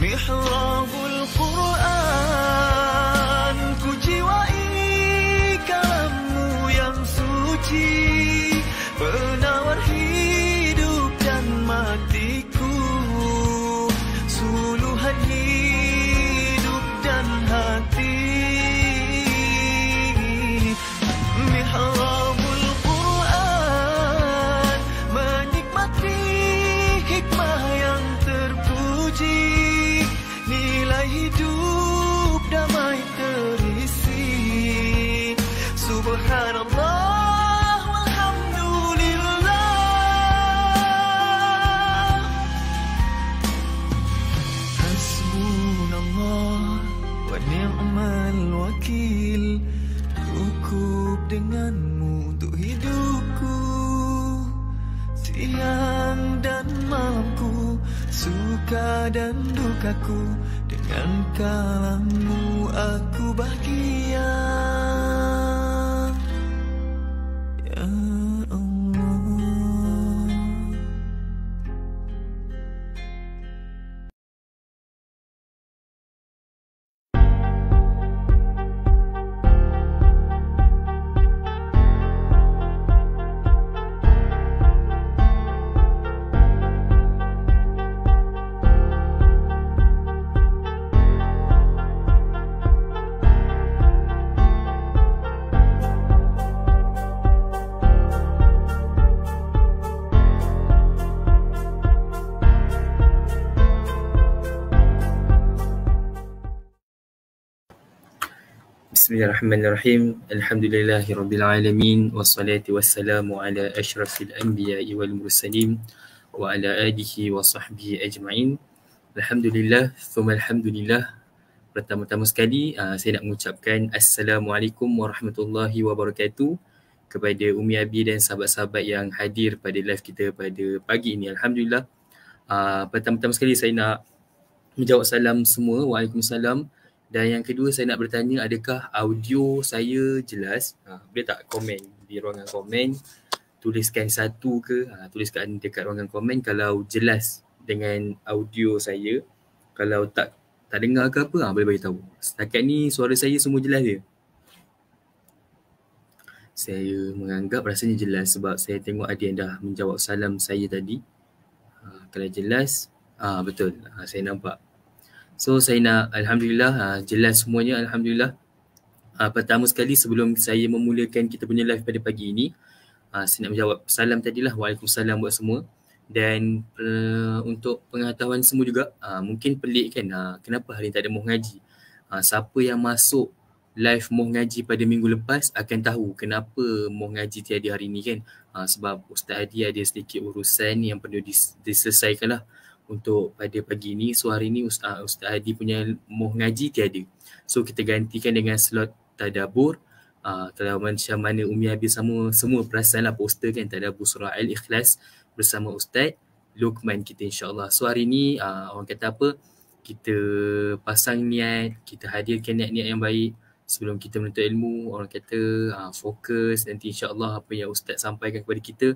في حضار 孤。Bismillahirrahmanirrahim. Alhamdulillahirabbil alamin wassalatu wassalamu ala asyrafil anbiya wal mursalin wa ala alihi wa sahbihi ajma'in. Alhamdulillah, thumma alhamdulillah. Pertama-tama sekali ah, saya nak mengucapkan assalamualaikum warahmatullahi wabarakatuh kepada Umi Abi dan sahabat-sahabat yang hadir pada live kita pada pagi ini. Alhamdulillah. Ah, pertama-tama sekali saya nak menjawab salam semua. Waalaikumsalam. Dan yang kedua saya nak bertanya adakah audio saya jelas? Ha, boleh tak komen di ruangan komen? Tuliskan satu ke? Ha, tuliskan dekat ruangan komen kalau jelas dengan audio saya. Kalau tak tak dengar ke apa, ha, boleh bagi tahu. Setakat ni suara saya semua jelas ke? Saya menganggap rasanya jelas sebab saya tengok ada yang dah menjawab salam saya tadi. Ha, kalau jelas, ha, betul. Ha, saya nampak So saya nak Alhamdulillah uh, jelas semuanya Alhamdulillah uh, Pertama sekali sebelum saya memulakan kita punya live pada pagi ini uh, Saya nak menjawab salam tadilah Waalaikumsalam buat semua Dan uh, untuk pengetahuan semua juga uh, Mungkin pelik kan uh, kenapa hari ini tak ada moh ngaji uh, Siapa yang masuk live moh ngaji pada minggu lepas Akan tahu kenapa moh ngaji tiada hari ini kan uh, Sebab Ustaz Hadi ada sedikit urusan yang perlu dis- diselesaikan lah untuk pada pagi ini so hari ini Ustaz, ah, Ustaz ah, Hadi punya moh ngaji tiada so kita gantikan dengan slot tadabur uh, ah, kalau macam mana Umi habis sama semua perasaan lah poster kan tadabur surah Al-Ikhlas bersama Ustaz Luqman kita insyaAllah so hari ini uh, orang kata apa kita pasang niat kita hadirkan niat-niat yang baik sebelum kita menuntut ilmu orang kata uh, fokus nanti insyaAllah apa yang Ustaz sampaikan kepada kita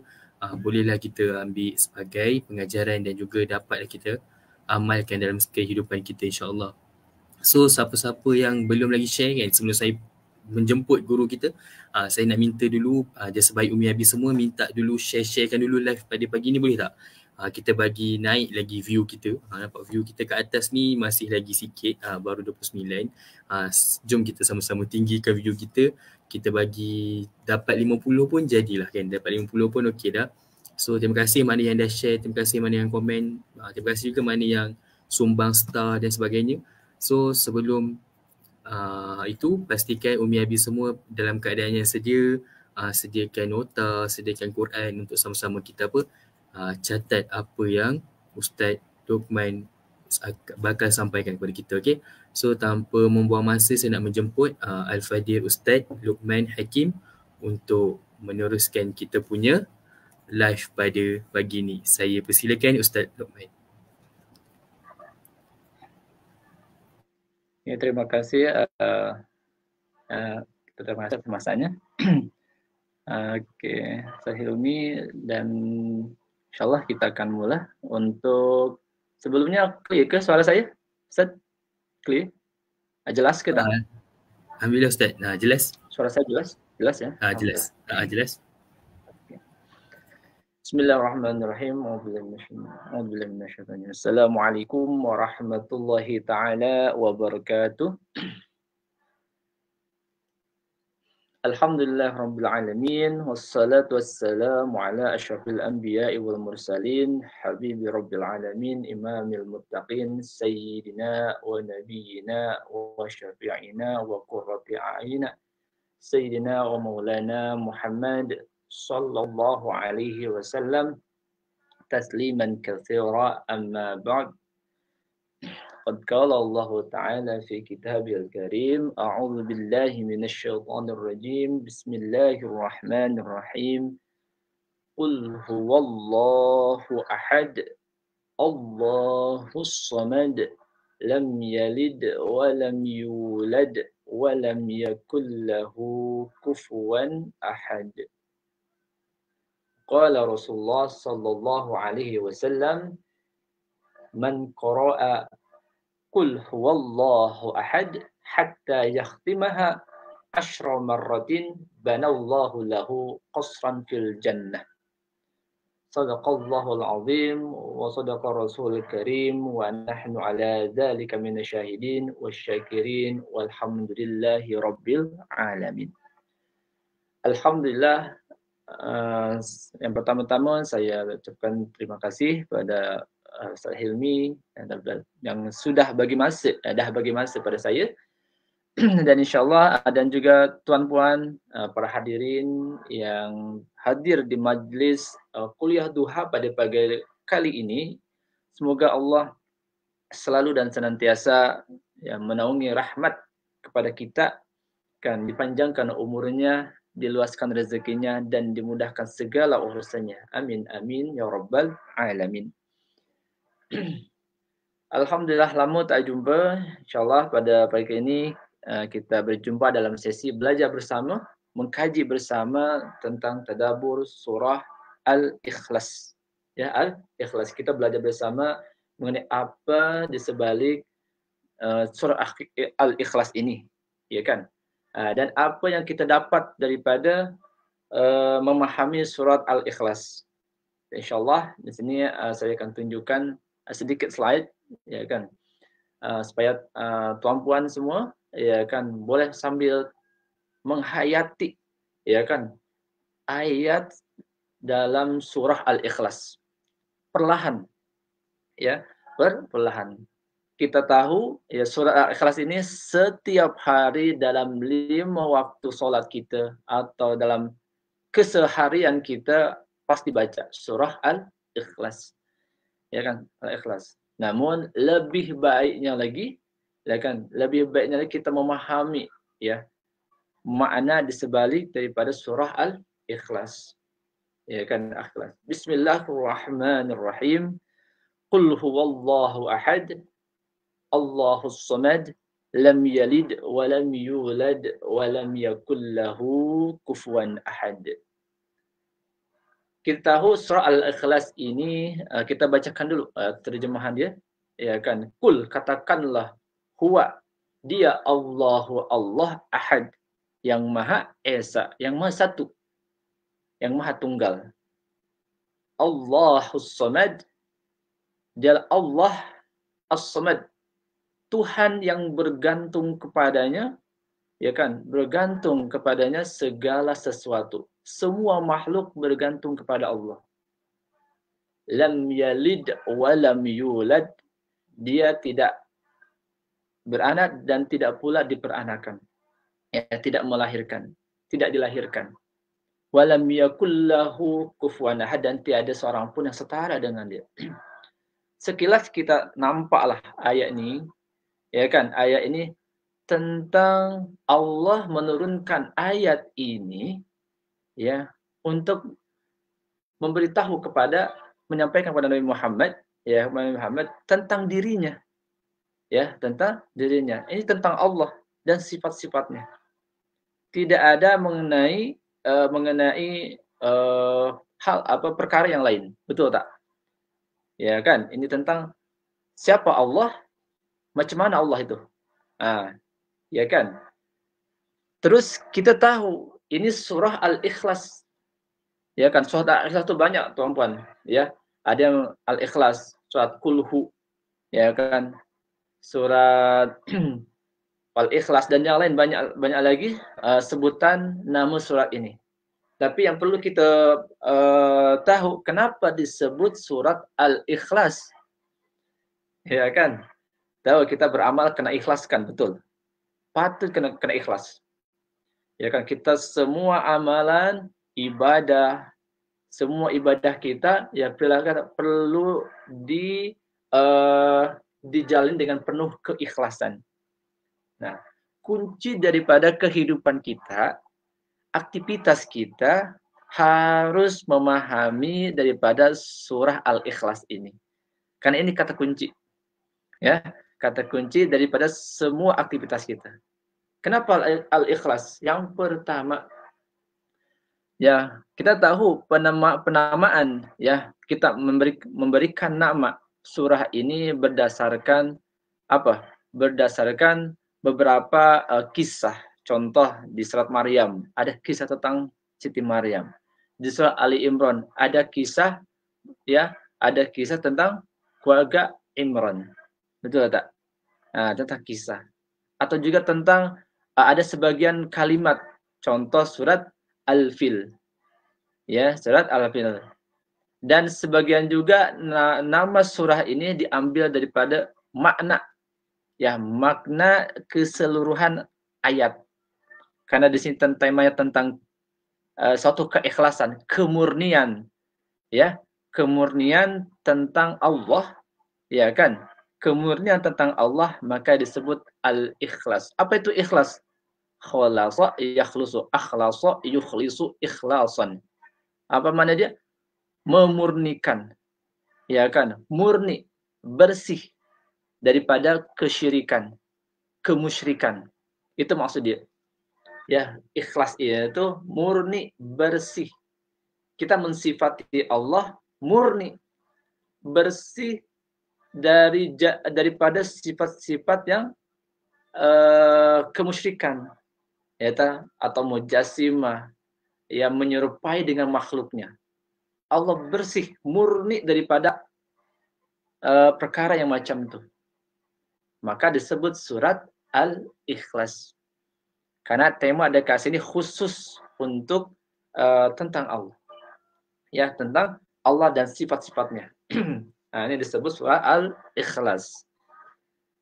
uh, bolehlah kita ambil sebagai pengajaran dan juga dapatlah kita amalkan dalam kehidupan kita insyaAllah. So siapa-siapa yang belum lagi share kan sebelum saya menjemput guru kita, uh, saya nak minta dulu uh, jasa baik Umi Abi semua minta dulu share-sharekan dulu live pada pagi ni boleh tak? Uh, kita bagi naik lagi view kita. Uh, nampak view kita kat atas ni masih lagi sikit, uh, baru 29. Uh, jom kita sama-sama tinggikan video kita kita bagi dapat 50 pun jadilah kan dapat 50 pun okey dah so terima kasih mana yang dah share terima kasih mana yang komen uh, terima kasih juga mana yang sumbang star dan sebagainya so sebelum uh, itu pastikan Umi Abi semua dalam keadaan yang sedia uh, sediakan nota sediakan Quran untuk sama-sama kita apa uh, catat apa yang Ustaz Dokman bakal sampaikan kepada kita okey So tanpa membuang masa saya nak menjemput uh, Al-Fadir Ustaz Luqman Hakim untuk meneruskan kita punya live pada pagi ini. Saya persilakan Ustaz Luqman. Ya, terima kasih. Uh, uh, terima kasih masanya. uh, Okey, saya Hilmi dan insyaAllah kita akan mula untuk sebelumnya apa ke suara saya? Ustaz? Clear? Ah, jelas ke tak? Uh, ah, Alhamdulillah Ustaz. Uh, jelas. Suara saya jelas? Jelas ya? Uh, jelas. Uh, jelas. Bismillahirrahmanirrahim. Assalamualaikum warahmatullahi taala wabarakatuh. الحمد لله رب العالمين والصلاة والسلام على أشرف الأنبياء والمرسلين حبيب رب العالمين إمام المتقين سيدنا ونبينا وشفيعنا وقرة أعيننا سيدنا ومولانا محمد صلى الله عليه وسلم تسليما كثيرا أما بعد قد قال الله تعالى في كتابه الكريم أعوذ بالله من الشيطان الرجيم بسم الله الرحمن الرحيم قل هو الله أحد الله الصمد لم يلد ولم يولد ولم يكن له كفوا أحد قال رسول الله صلى الله عليه وسلم من قرأ قل هو الله أحد حتى يختمها عشر مرات بنى الله له قصرا في الجنة صدق الله العظيم وصدق الرسول الكريم ونحن على ذلك من الشاهدين والشاكرين والحمد لله رب العالمين الحمد Uh, eh, yang pertama-tama saya ucapkan terima kasih pada Uh, Ustaz Hilmi dan yang sudah bagi masa eh, dah bagi masa pada saya dan insyaallah uh, dan juga tuan-puan uh, para hadirin yang hadir di majlis kuliah duha pada pagi kali ini semoga Allah selalu dan senantiasa ya, menaungi rahmat kepada kita kan dipanjangkan umurnya diluaskan rezekinya dan dimudahkan segala urusannya amin amin ya rabbal alamin Alhamdulillah lama tak jumpa. InsyaAllah pada pagi ini eh, kita berjumpa dalam sesi belajar bersama, mengkaji bersama tentang tadabur surah Al-Ikhlas. Ya, Al-Ikhlas. Kita belajar bersama mengenai apa di sebalik eh, surah eh, Al-Ikhlas ini. Ya kan? dan apa yang kita dapat daripada memahami surat Al-Ikhlas. InsyaAllah di sini saya akan tunjukkan sedikit slide ya kan uh, supaya uh, eh, tuan puan semua ya kan boleh sambil menghayati ya kan ayat dalam surah Al-Ikhlas perlahan ya perlahan kita tahu ya surah Al-Ikhlas ini setiap hari dalam lima waktu solat kita atau dalam keseharian kita pasti baca surah Al-Ikhlas ya kan al ikhlas namun lebih baiknya lagi ya kan lebih baiknya lagi kita memahami ya makna di sebalik daripada surah al ikhlas ya kan ikhlas bismillahirrahmanirrahim qul huwallahu ahad allahus samad lam yalid wa lam yulad wa lam yakul lahu kufuwan ahad kita tahu surah Al-Ikhlas ini uh, kita bacakan dulu uh, terjemahan dia ya kan kul katakanlah huwa dia Allahu Allah ahad yang maha esa yang maha satu yang maha tunggal Allahus samad dia Allah as-samad Tuhan yang bergantung kepadanya ya kan bergantung kepadanya segala sesuatu semua makhluk bergantung kepada Allah lam yalid wa lam yulad dia tidak beranak dan tidak pula diperanakan ya tidak melahirkan tidak dilahirkan walam yakullahu kufuwan ahad dan tiada seorang pun yang setara dengan dia sekilas kita nampaklah ayat ini ya kan ayat ini tentang Allah menurunkan ayat ini ya untuk memberitahu kepada menyampaikan kepada Nabi Muhammad ya Nabi Muhammad tentang dirinya ya tentang dirinya ini tentang Allah dan sifat-sifatnya tidak ada mengenai uh, mengenai uh, hal apa perkara yang lain betul tak ya kan ini tentang siapa Allah macam mana Allah itu nah, Ya kan? Terus kita tahu ini surah Al-Ikhlas. Ya kan? Surah Al-Ikhlas itu banyak tuan-tuan. Ya. Ada yang Al-Ikhlas. Surat Kulhu. Ya kan? Surat Al-Ikhlas. Dan yang lain banyak banyak lagi uh, sebutan nama surat ini. Tapi yang perlu kita uh, tahu kenapa disebut surat Al-Ikhlas. Ya kan? Tahu kita beramal kena ikhlaskan, betul patut kena, kena ikhlas. Ya kan kita semua amalan ibadah semua ibadah kita ya perlu perlu di uh, dijalin dengan penuh keikhlasan. Nah, kunci daripada kehidupan kita, aktivitas kita harus memahami daripada surah Al-Ikhlas ini. Karena ini kata kunci. Ya, kata kunci daripada semua aktivitas kita. Kenapa al-ikhlas? Yang pertama ya, kita tahu penama, penamaan ya, kita memberi, memberikan nama surah ini berdasarkan apa? Berdasarkan beberapa uh, kisah. Contoh di surat Maryam ada kisah tentang Siti Maryam. Di surat Ali Imran ada kisah ya, ada kisah tentang keluarga Imran. Betul tak? Nah, tentang kisah. Atau juga tentang uh, ada sebagian kalimat. Contoh surat Al-Fil. Ya, surat Al-Fil. Dan sebagian juga na nama surah ini diambil daripada makna. Ya, makna keseluruhan ayat. Karena di sini temanya tentang uh, suatu keikhlasan, kemurnian. Ya, kemurnian tentang Allah. Ya kan? kemurnian tentang Allah maka disebut al-ikhlas. Apa itu ikhlas? Khalasa yakhlusu, akhlasa yukhlisu ikhlasan. Apa maknanya dia? Memurnikan. Ya kan? Murni, bersih daripada kesyirikan, kemusyrikan. Itu maksud dia. Ya, ikhlas itu murni, bersih. Kita mensifati Allah murni, bersih dari daripada sifat-sifat yang uh, kemusyrikan yaitu atau mujasimah yang menyerupai dengan makhluknya. Allah bersih murni daripada uh, perkara yang macam itu. Maka disebut surat Al-Ikhlas. Karena tema ada kasih ini khusus untuk uh, tentang Allah. Ya, tentang Allah dan sifat-sifatnya. Nah, ini disebut surah Al-Ikhlas.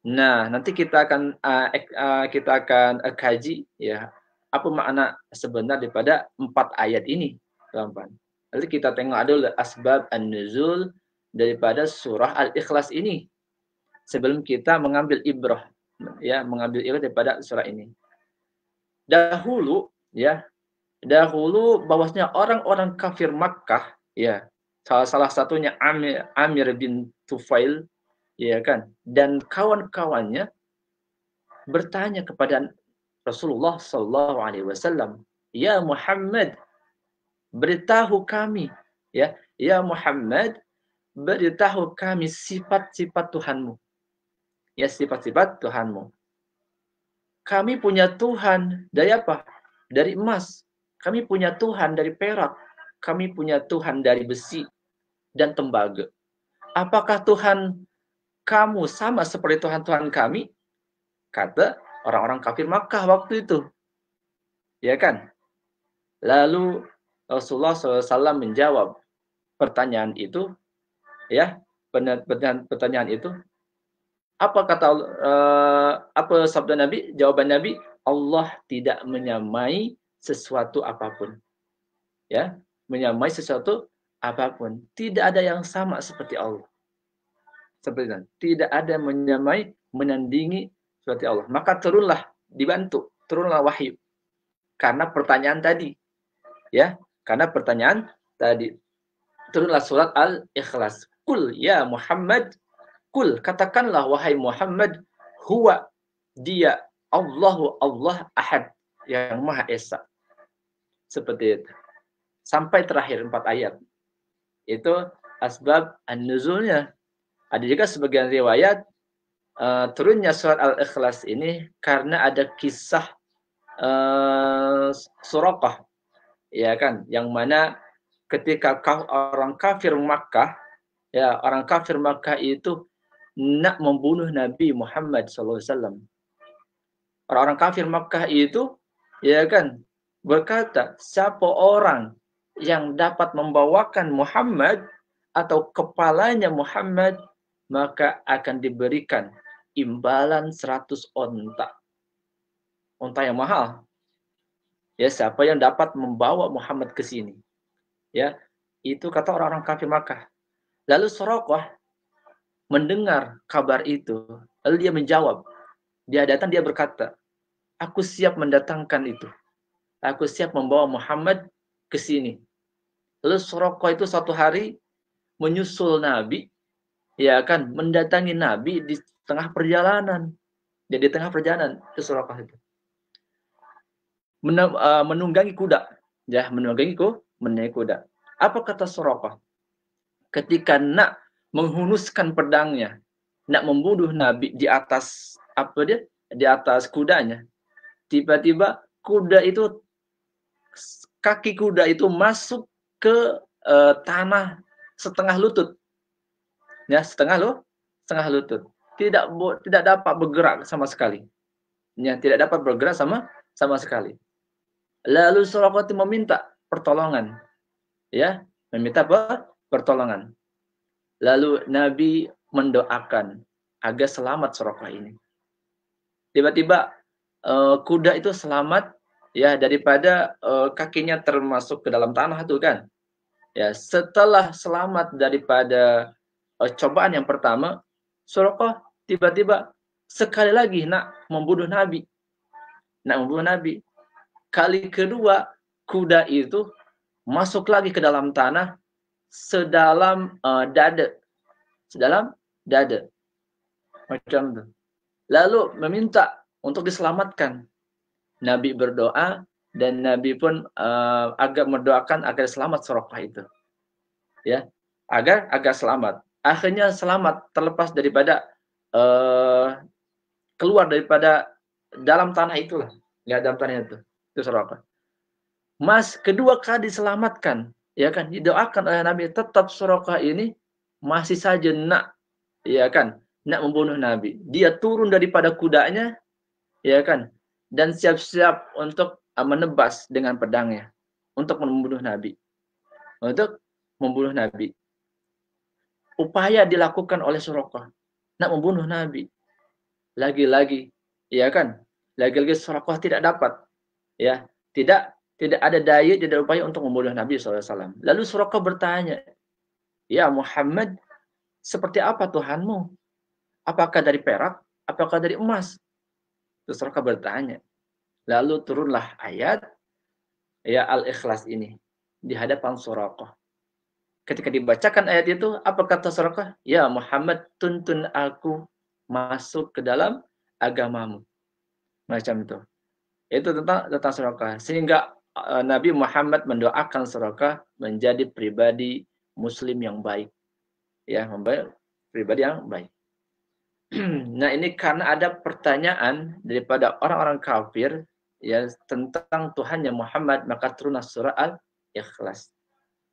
Nah, nanti kita akan uh, uh, kita akan uh, kaji ya apa makna sebenar daripada empat ayat ini, teman-teman. Lalu kita tengok ada asbab an-nuzul daripada surah Al-Ikhlas ini sebelum kita mengambil ibrah ya mengambil ibrah daripada surah ini. Dahulu ya dahulu bahwasanya orang-orang kafir Makkah ya salah, salah satunya Amir, Amir bin Tufail ya kan dan kawan-kawannya bertanya kepada Rasulullah Shallallahu Alaihi Wasallam ya Muhammad beritahu kami ya ya Muhammad beritahu kami sifat-sifat Tuhanmu ya sifat-sifat Tuhanmu kami punya Tuhan dari apa dari emas kami punya Tuhan dari perak kami punya Tuhan dari besi dan tembaga. Apakah Tuhan kamu sama seperti Tuhan Tuhan kami? Kata orang-orang kafir Makkah waktu itu. Ya kan? Lalu Rasulullah SAW menjawab pertanyaan itu, ya pertanyaan, pertanyaan itu. Apa kata uh, apa sabda Nabi? Jawaban Nabi, Allah tidak menyamai sesuatu apapun. Ya, menyamai sesuatu apapun. Tidak ada yang sama seperti Allah. Seperti itu. Kan? Tidak ada menyamai, menandingi seperti Allah. Maka turunlah dibantu, turunlah wahyu. Karena pertanyaan tadi. Ya, karena pertanyaan tadi. Turunlah surat Al-Ikhlas. Kul ya Muhammad, kul katakanlah wahai Muhammad, huwa dia Allahu Allah ahad yang Maha Esa. Seperti itu sampai terakhir empat ayat. Itu asbab an-nuzulnya. Ada juga sebagian riwayat uh, turunnya surat Al-Ikhlas ini karena ada kisah uh, eh, surokah Ya kan, yang mana ketika kau, orang kafir Makkah, ya orang kafir Makkah itu nak membunuh Nabi Muhammad SAW. Orang-orang kafir Makkah itu, ya kan, berkata, siapa orang yang dapat membawakan Muhammad atau kepalanya Muhammad, maka akan diberikan imbalan 100 onta. Onta yang mahal. Ya, siapa yang dapat membawa Muhammad ke sini? Ya, itu kata orang-orang kafir Makkah. Lalu Sorokoh mendengar kabar itu, lalu dia menjawab. Dia datang, dia berkata, aku siap mendatangkan itu. Aku siap membawa Muhammad ke sini. Lalu Suroko itu satu hari menyusul Nabi, ya kan, mendatangi Nabi di tengah perjalanan. Jadi tengah perjalanan ke Suroko itu. Eh, menunggangi kuda, ya, menunggangi ku, menunggangi kuda. Apa kata Suroko? Ketika nak menghunuskan pedangnya, nak membunuh Nabi di atas apa dia? Di atas kudanya. Tiba-tiba kuda itu kaki kuda itu masuk ke e, tanah setengah lutut. Ya, setengah lo, setengah lutut. Tidak tidak dapat bergerak sama sekali. Ya, tidak dapat bergerak sama sama sekali. Lalu Suraqati meminta pertolongan. Ya, meminta apa? pertolongan. Lalu Nabi mendoakan agar selamat Suraqah ini. Tiba-tiba eh, kuda itu selamat ya daripada uh, kakinya termasuk ke dalam tanah itu kan ya setelah selamat daripada uh, cobaan yang pertama Surakoh tiba-tiba sekali lagi nak membunuh Nabi nak membunuh Nabi kali kedua kuda itu masuk lagi ke dalam tanah sedalam uh, dada sedalam dada macam itu lalu meminta untuk diselamatkan Nabi berdoa dan Nabi pun uh, agak mendoakan agar selamat serokah itu. Ya, agar agar selamat. Akhirnya selamat terlepas daripada uh, keluar daripada dalam tanah itulah. nggak dalam tanah itu. Itu serokah. Mas kedua kali diselamatkan, ya kan? Didoakan oleh Nabi tetap serokah ini masih saja nak, ya kan? Nak membunuh Nabi. Dia turun daripada kudanya, ya kan? dan siap-siap untuk uh, menebas dengan pedangnya untuk membunuh Nabi. Untuk membunuh Nabi. Upaya dilakukan oleh Surakah nak membunuh Nabi. Lagi-lagi, ya kan? Lagi-lagi Surakah tidak dapat. Ya, tidak tidak ada daya, tidak ada upaya untuk membunuh Nabi SAW. Lalu Surakah bertanya, Ya Muhammad, seperti apa Tuhanmu? Apakah dari perak? Apakah dari emas? Terus mereka bertanya. Lalu turunlah ayat ya al-ikhlas ini di hadapan Suraqah. Ketika dibacakan ayat itu, apa kata Suraqah? Ya Muhammad, tuntun aku masuk ke dalam agamamu. Macam itu. Itu tentang tentang Suraqah. Sehingga eh, Nabi Muhammad mendoakan Suraqah menjadi pribadi muslim yang baik. Ya, pribadi yang baik. nah ini karena ada pertanyaan daripada orang-orang kafir ya tentang Tuhannya Muhammad maka turunlah surah Al-Ikhlas.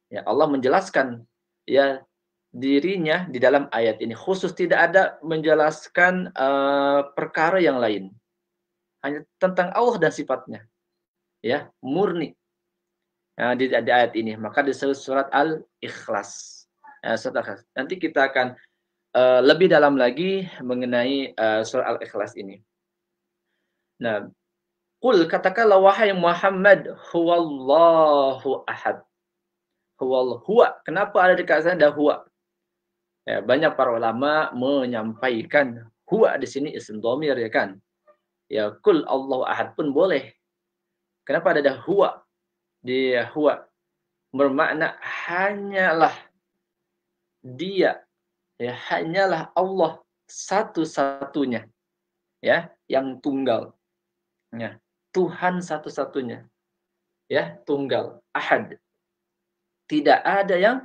Ya Allah menjelaskan ya dirinya di dalam ayat ini khusus tidak ada menjelaskan uh, perkara yang lain hanya tentang Allah dan sifatnya ya murni nah, di, di ayat ini maka disebut surat al ikhlas ya, nah, surat al ikhlas nanti kita akan uh, lebih dalam lagi mengenai uh, surah Al-Ikhlas ini. Nah, Qul katakanlah wahai Muhammad huwallahu ahad. Huwal huwa. Kenapa ada dekat sana dah huwa? Ya, banyak para ulama menyampaikan huwa di sini isim domir ya kan. Ya kul Allahu ahad pun boleh. Kenapa ada, dah huwa? Dia huwa bermakna hanyalah dia ya hanyalah Allah satu-satunya ya yang tunggal ya Tuhan satu-satunya ya tunggal ahad tidak ada yang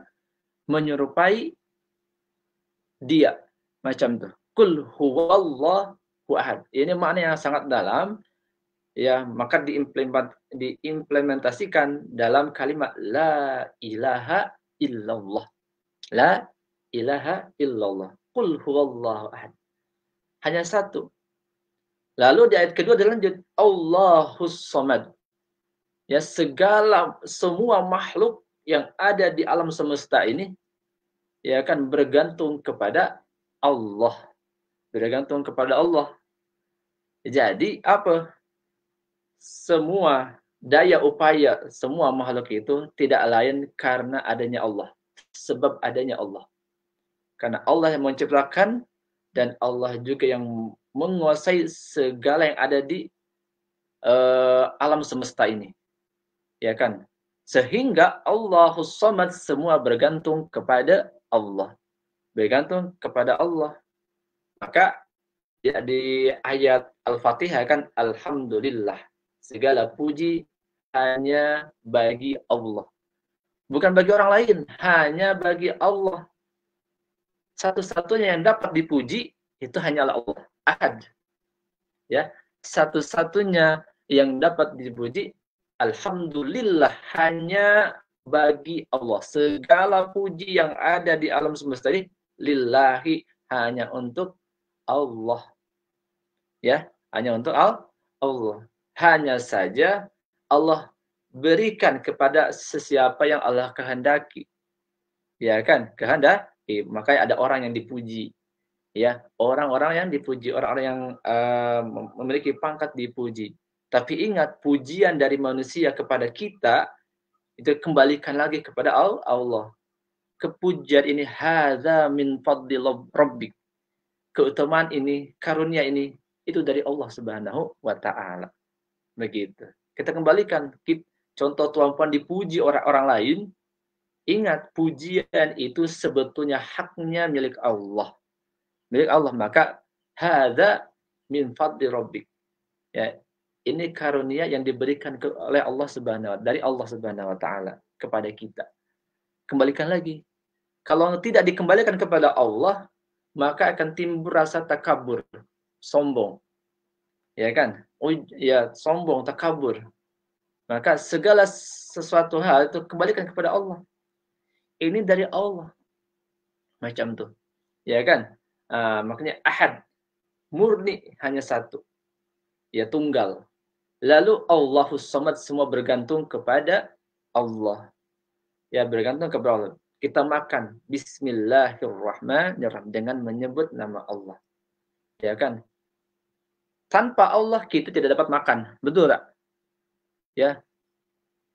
menyerupai dia macam tuh kul huwallahu ahad ini makna yang sangat dalam ya maka diimplement, diimplementasikan dalam kalimat la ilaha illallah la ilaha illallah. Qul huwallahu ahad. Hanya satu. Lalu di ayat kedua dilanjut Allahus samad. Ya segala semua makhluk yang ada di alam semesta ini ya kan bergantung kepada Allah. Bergantung kepada Allah. Jadi apa? Semua daya upaya semua makhluk itu tidak lain karena adanya Allah. Sebab adanya Allah. Karena Allah yang menciptakan dan Allah juga yang menguasai segala yang ada di uh, alam semesta ini. Ya kan? Sehingga Allahus Samad semua bergantung kepada Allah. Bergantung kepada Allah. Maka ya, di ayat Al-Fatihah kan Alhamdulillah. Segala puji hanya bagi Allah. Bukan bagi orang lain, hanya bagi Allah satu-satunya yang dapat dipuji itu hanyalah Allah. Ahad. Ya, satu-satunya yang dapat dipuji alhamdulillah hanya bagi Allah. Segala puji yang ada di alam semesta ini lillahi hanya untuk Allah. Ya, hanya untuk Allah. Hanya saja Allah berikan kepada sesiapa yang Allah kehendaki. Ya kan? Kehendak Okay. Iya, makanya ada orang yang dipuji ya orang-orang yang dipuji orang-orang yang uh, memiliki pangkat dipuji tapi ingat pujian dari manusia kepada kita itu kembalikan lagi kepada Allah kepujian ini hadza min fadli rabbik keutamaan ini karunia ini itu dari Allah Subhanahu wa taala begitu kita kembalikan kita, contoh tuan puan dipuji orang orang lain Ingat, pujian itu sebetulnya haknya milik Allah. Milik Allah. Maka, hada min fadli rabbik. Ya, ini karunia yang diberikan oleh Allah Subhanahu wa dari Allah Subhanahu wa taala kepada kita. Kembalikan lagi. Kalau tidak dikembalikan kepada Allah, maka akan timbul rasa takabur, sombong. Ya kan? Uj, ya, sombong, takabur. Maka segala sesuatu hal itu kembalikan kepada Allah ini dari Allah. Macam tuh. Ya kan? Uh, makanya ahad. Murni hanya satu. Ya tunggal. Lalu Allahus samad semua bergantung kepada Allah. Ya bergantung kepada Allah. Kita makan. Bismillahirrahmanirrahim. Dengan menyebut nama Allah. Ya kan? Tanpa Allah kita tidak dapat makan. Betul tak? Ya,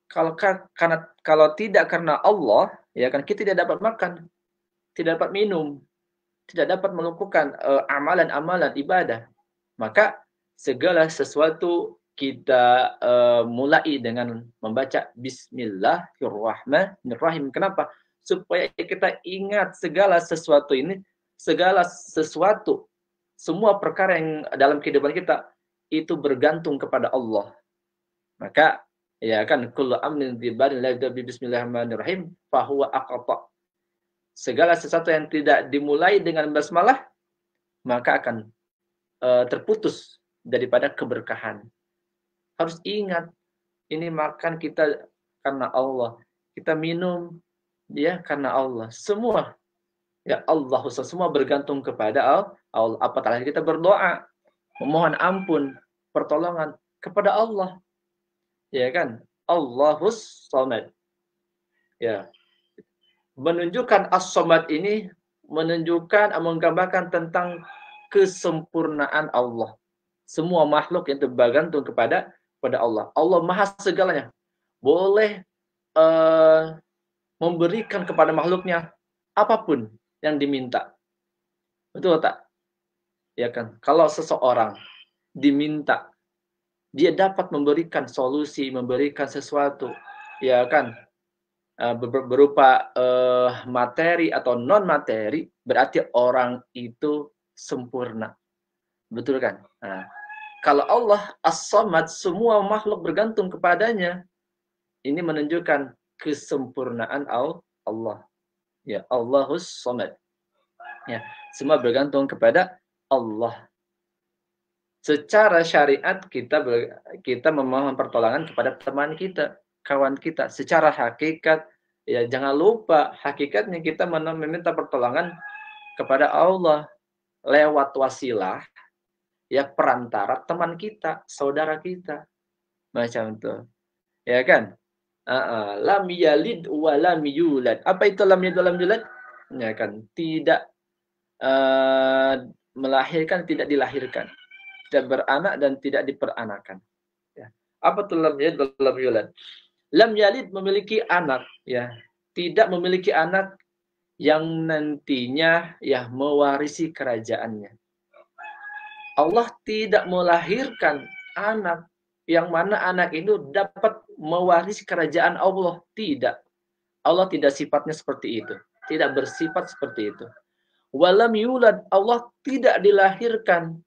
kalau karena kalau tidak karena Allah ya kan kita tidak dapat makan, tidak dapat minum, tidak dapat melakukan amalan eh, amalan-amalan ibadah. Maka segala sesuatu kita uh, mulai dengan membaca Bismillahirrahmanirrahim. Kenapa? Supaya kita ingat segala sesuatu ini, segala sesuatu, semua perkara yang dalam kehidupan kita itu bergantung kepada Allah. Maka ya kan kullu amrin dzibadin la bi bismillahirrahmanirrahim fahuwa aqta segala sesuatu yang tidak dimulai dengan basmalah maka akan uh, terputus daripada keberkahan harus ingat ini makan kita karena Allah kita minum ya karena Allah semua ya Allah semua bergantung kepada Allah apatah kita berdoa memohon ampun pertolongan kepada Allah ya kan Allahus Somad ya menunjukkan as-somad ini menunjukkan menggambarkan tentang kesempurnaan Allah semua makhluk yang tergantung kepada pada Allah Allah maha segalanya boleh uh, memberikan kepada makhluknya apapun yang diminta betul tak ya kan kalau seseorang diminta dia dapat memberikan solusi, memberikan sesuatu, ya kan? Eh, berupa uh, materi atau non materi berarti orang itu sempurna betul kan nah, kalau Allah as-samad semua makhluk bergantung kepadanya ini menunjukkan kesempurnaan Allah ya Allahus samad ya semua bergantung kepada Allah secara syariat kita kita memohon pertolongan kepada teman kita, kawan kita. Secara hakikat ya jangan lupa hakikatnya kita meminta pertolongan kepada Allah lewat wasilah ya perantara teman kita, saudara kita. Macam itu. Ya kan? Uh -uh. Lam yalid wa lam yulad. Apa itu lam yalid wa lam yulad? Ya kan? Tidak uh, melahirkan, tidak dilahirkan tidak beranak dan tidak diperanakan. Ya. Apa itu lam yalid lam yulad? Lam yalid memiliki anak, ya. Tidak memiliki anak yang nantinya ya mewarisi kerajaannya. Allah tidak melahirkan anak yang mana anak itu dapat mewarisi kerajaan Allah. Tidak. Allah tidak sifatnya seperti itu. Tidak bersifat seperti itu. Walam yulad Allah tidak dilahirkan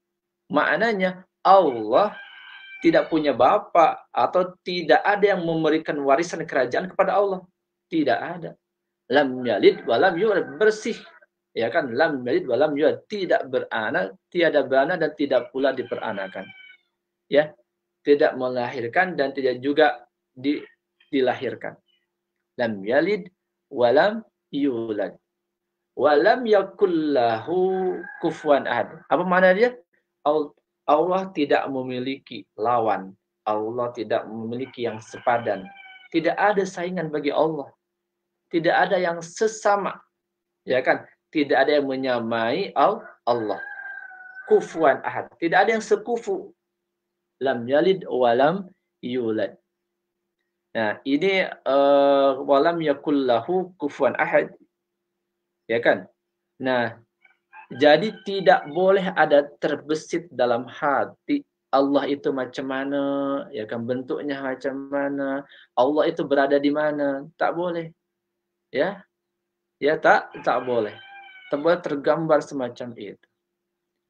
Maknanya Allah tidak punya bapak atau tidak ada yang memberikan warisan kerajaan kepada Allah. Tidak ada. Lam yalid walam yulad bersih. Ya kan? Lam yalid walam yulad tidak beranak, tiada beranak dan tidak pula diperanakan. Ya. Tidak melahirkan dan tidak juga di, dilahirkan. Lam yalid walam yulad. Walam yakullahu kufuan ahad. Apa makna dia? Allah tidak memiliki lawan. Allah tidak memiliki yang sepadan. Tidak ada saingan bagi Allah. Tidak ada yang sesama. Ya kan? Tidak ada yang menyamai Allah. Kufuan ahad. Tidak ada yang sekufu. Lam yalid walam yulad. Nah, ini uh, eh, walam yakullahu kufuan ahad. Ya kan? Nah, jadi tidak boleh ada terbesit dalam hati Allah itu macam mana, ya kan bentuknya macam mana, Allah itu berada di mana, tak boleh. Ya. Ya tak tak boleh. Terbuat tergambar semacam itu.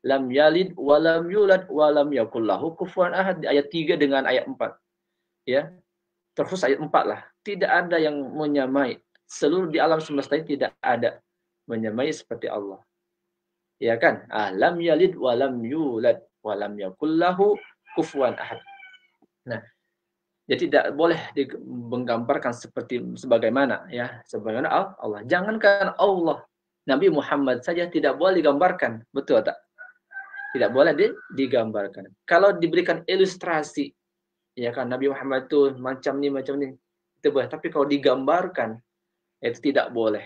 Lam yalid walam yulad walam yakul lahu kufuwan ahad di ayat 3 dengan ayat 4. Ya. Terus ayat 4 lah. Tidak ada yang menyamai. Seluruh di alam semesta ini tidak ada menyamai seperti Allah ya kan alam ah, yalid walam yulad walam yakullahu kufuan ahad nah jadi tidak boleh menggambarkan seperti sebagaimana ya sebagaimana Allah jangankan Allah Nabi Muhammad saja tidak boleh digambarkan betul tak tidak boleh di, digambarkan kalau diberikan ilustrasi ya kan Nabi Muhammad itu macam ni macam ni itu boleh tapi kalau digambarkan itu tidak boleh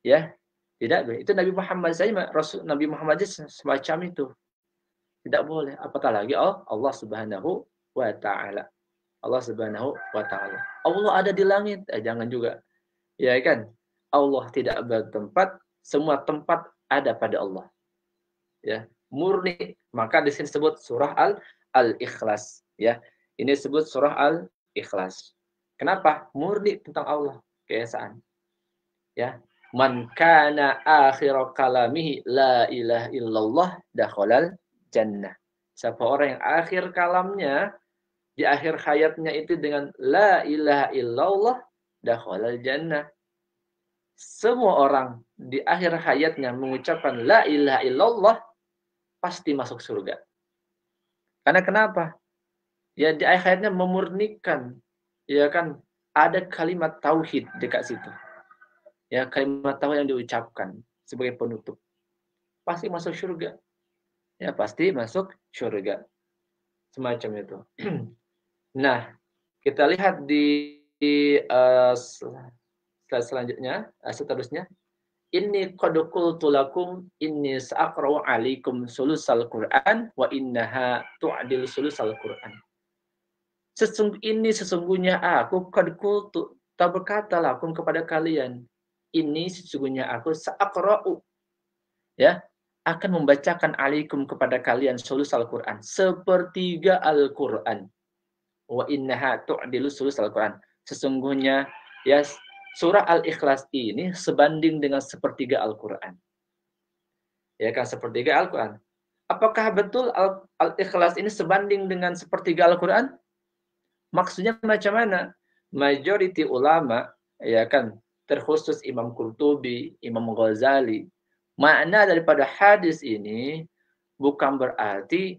ya tidak, boleh itu Nabi Muhammad saja, Rasul Nabi Muhammad saja semacam itu. Tidak boleh. Apatah lagi Allah, oh, Allah Subhanahu wa taala. Allah Subhanahu wa taala. Allah ada di langit, eh, jangan juga. Ya kan? Allah tidak bertempat, semua tempat ada pada Allah. Ya, murni. Maka di sini disebut surah Al Al-Ikhlas, ya. Ini disebut surah Al-Ikhlas. Kenapa? Murni tentang Allah, keesaan. Ya, man kana akhir kalamihi la ilaha illallah dakhalal jannah. Siapa orang yang akhir kalamnya di akhir hayatnya itu dengan la ilaha illallah dakhalal jannah. Semua orang di akhir hayatnya mengucapkan la ilaha illallah pasti masuk surga. Karena kenapa? Ya di akhir hayatnya memurnikan ya kan ada kalimat tauhid dekat situ ya kalimat tahu yang diucapkan sebagai penutup pasti masuk surga ya pasti masuk surga semacam itu nah kita lihat di, di uh, slide selanjutnya uh, seterusnya ini kodokul tulakum ini inni alikum sulusal Qur'an wa innaha tuadil sulusal Qur'an Sesungguh ini sesungguhnya aku qad qultu tak berkata lakum kepada kalian ini sesungguhnya aku seakrau ya akan membacakan alaikum kepada kalian sulus Al-Qur'an sepertiga Al-Qur'an wa innaha tu'dilu sulus Al-Qur'an sesungguhnya ya surah Al-Ikhlas ini sebanding dengan sepertiga Al-Qur'an ya kan sepertiga Al-Qur'an apakah betul Al-Ikhlas ini sebanding dengan sepertiga Al-Qur'an maksudnya macam mana majority ulama ya kan terkhusus Imam Qurtubi, Imam Ghazali. Makna daripada hadis ini bukan berarti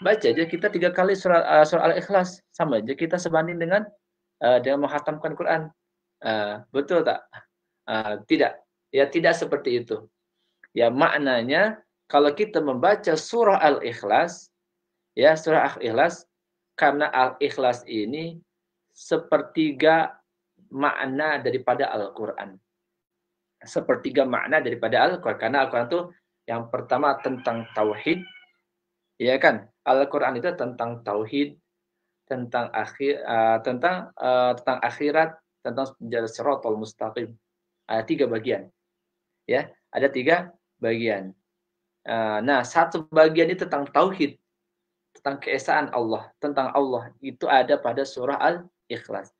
baca aja kita tiga kali surah, uh, Al-Ikhlas sama aja kita sebanding dengan uh, dengan menghatamkan Quran. Uh, betul tak? Uh, tidak. Ya tidak seperti itu. Ya maknanya kalau kita membaca surah Al-Ikhlas ya surah Al-Ikhlas karena Al-Ikhlas ini sepertiga makna daripada Al-Quran. Sepertiga makna daripada Al-Quran. Karena Al-Quran itu yang pertama tentang tauhid, ya kan? Al-Quran itu tentang tauhid, tentang akhir, uh, tentang uh, tentang akhirat, tentang siratal mustaqim. Ada tiga bagian, ya. Ada tiga bagian. Uh, nah, satu bagian itu tentang tauhid, tentang keesaan Allah, tentang Allah itu ada pada surah Al-Ikhlas.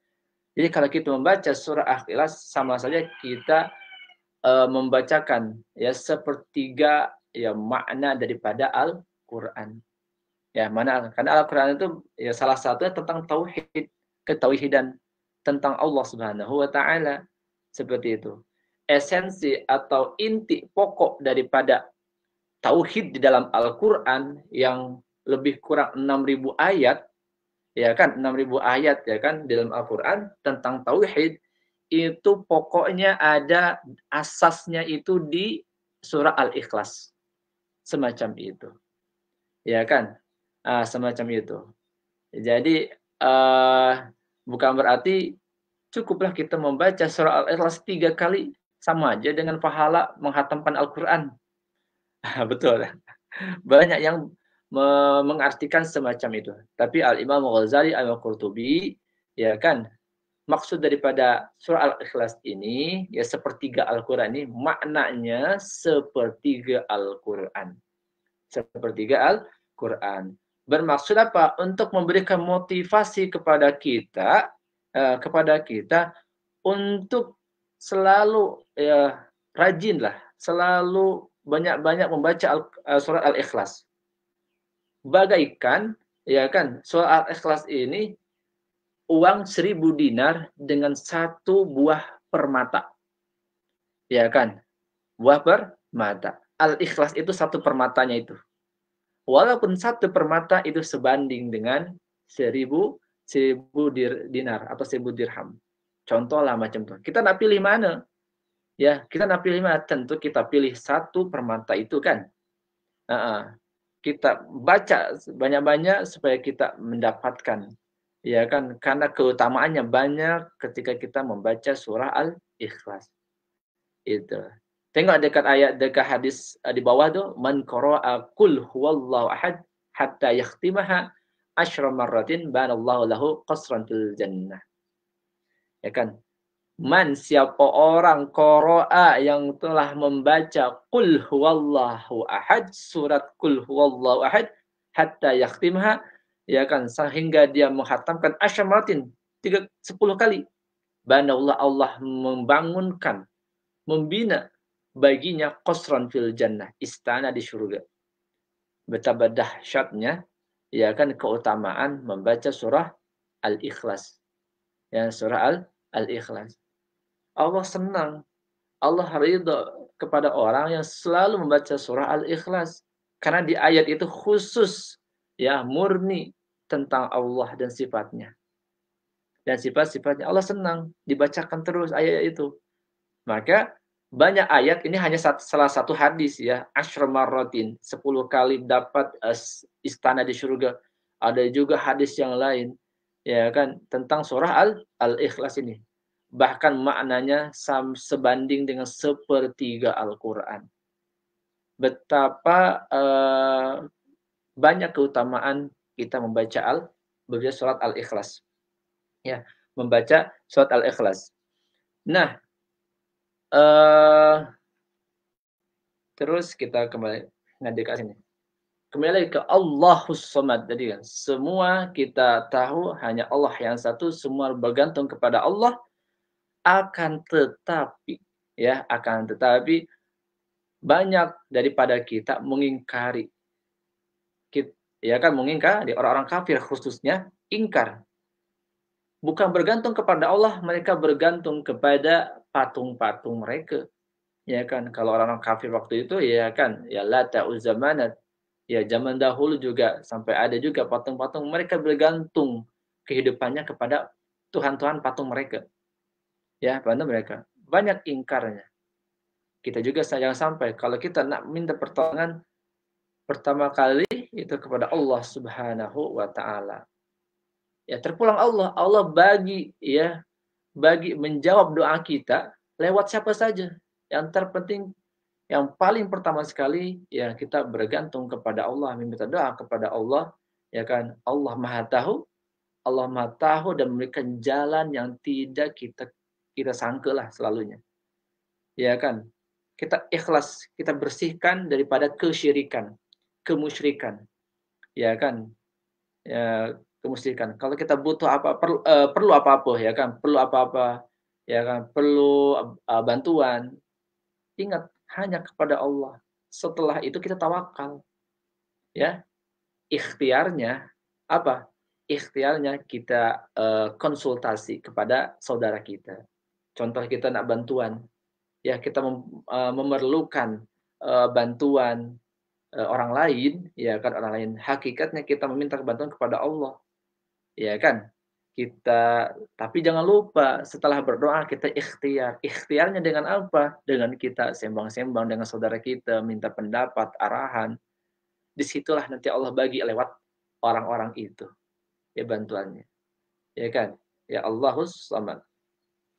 Jadi kalau kita membaca surah Al-Ikhlas sama saja kita e, membacakan ya sepertiga ya makna daripada Al-Qur'an. Ya, mana karena Al-Qur'an itu ya salah satunya tentang tauhid, ketauhidan tentang Allah Subhanahu wa taala seperti itu. Esensi atau inti pokok daripada tauhid di dalam Al-Qur'an yang lebih kurang 6000 ayat ya kan 6000 ayat ya kan dalam Al-Qur'an tentang tauhid itu pokoknya ada asasnya itu di surah Al-Ikhlas. Semacam itu. Ya kan? uh, semacam itu. Jadi uh, bukan berarti cukuplah kita membaca surah Al-Ikhlas tiga kali sama aja dengan pahala menghatamkan Al-Quran. Betul. Banyak yang mengartikan semacam itu. Tapi Al Imam Ghazali Al Qurtubi ya kan maksud daripada surah Al-Ikhlas ini ya sepertiga Al-Qur'an ini maknanya sepertiga Al-Qur'an. Sepertiga Al-Qur'an. Bermaksud apa? Untuk memberikan motivasi kepada kita eh, kepada kita untuk selalu ya rajinlah, selalu banyak-banyak membaca al, eh, surah Al-Ikhlas bagaikan ya kan soal ikhlas ini uang seribu dinar dengan satu buah permata. Ya kan? Buah permata. Al-ikhlas itu satu permatanya itu. Walaupun satu permata itu sebanding dengan seribu, seribu dir, dinar atau seribu dirham. Contoh lah macam itu. Kita nak pilih mana? Ya, kita nak pilih mana? Tentu kita pilih satu permata itu kan. Uh -uh kita baca banyak-banyak supaya kita mendapatkan ya kan karena keutamaannya banyak ketika kita membaca surah al-ikhlas itu tengok dekat ayat dekat hadis eh, di bawah tuh man qara'a qul huwallahu ahad hatta yakhtimaha asyra marratin banallahu lahu qasran fil jannah ya kan Man siapa orang koroa yang telah membaca Qul huwallahu ahad surat Qul huwallahu ahad hatta yaktimha ya kan sehingga dia menghatamkan asyamaratin tiga sepuluh kali banallah Allah membangunkan membina baginya kosron fil jannah istana di surga betapa dahsyatnya ya kan keutamaan membaca surah al ikhlas ya surah al al ikhlas Allah senang. Allah ridha kepada orang yang selalu membaca surah Al-Ikhlas. Karena di ayat itu khusus ya murni tentang Allah dan sifatnya. Dan sifat-sifatnya Allah senang dibacakan terus ayat itu. Maka banyak ayat ini hanya salah satu hadis ya marotin, sepuluh kali dapat eh, istana di surga ada juga hadis yang lain ya kan tentang surah al al ikhlas ini bahkan maknanya sebanding dengan sepertiga Al-Quran. Betapa eh, banyak keutamaan kita membaca al membaca surat al-ikhlas. Ya, membaca surat al-ikhlas. Nah, eh, terus kita kembali nanti ke sini. Kembali ke Allahus Samad tadi kan. Semua kita tahu hanya Allah yang satu, semua bergantung kepada Allah akan tetapi ya akan tetapi banyak daripada kita mengingkari kita, ya kan mengingkari orang-orang kafir khususnya ingkar bukan bergantung kepada Allah mereka bergantung kepada patung-patung mereka ya kan kalau orang-orang kafir waktu itu ya kan ya lata uzamanat ya zaman dahulu juga sampai ada juga patung-patung mereka bergantung kehidupannya kepada Tuhan-Tuhan patung mereka ya bantu mereka banyak ingkarnya kita juga jangan sampai kalau kita nak minta pertolongan pertama kali itu kepada Allah Subhanahu wa taala. Ya, terpulang Allah, Allah bagi ya, bagi menjawab doa kita lewat siapa saja. Yang terpenting yang paling pertama sekali ya kita bergantung kepada Allah, meminta doa kepada Allah, ya kan? Allah Maha tahu, Allah Maha tahu dan memberikan jalan yang tidak kita kita sangka lah selalunya. Ya kan? Kita ikhlas, kita bersihkan daripada kesyirikan, kemusyrikan. Ya kan? Ya, kemusyrikan. Kalau kita butuh apa per, uh, eh, perlu apa-apa ya kan, perlu apa-apa ya kan, perlu uh, bantuan. Ingat hanya kepada Allah. Setelah itu kita tawakal. Ya. Ikhtiarnya apa? Ikhtiarnya kita uh, konsultasi kepada saudara kita. Contoh kita nak bantuan, ya kita eh, memerlukan eh, bantuan eh, orang lain, ya kan orang lain. Hakikatnya kita meminta bantuan kepada Allah, ya kan? Kita tapi jangan lupa setelah berdoa kita ikhtiar. Ikhtiarnya dengan apa? Dengan kita sembang-sembang dengan saudara kita, minta pendapat, arahan. Disitulah nanti Allah bagi lewat orang-orang itu ya bantuannya ya kan ya Allahus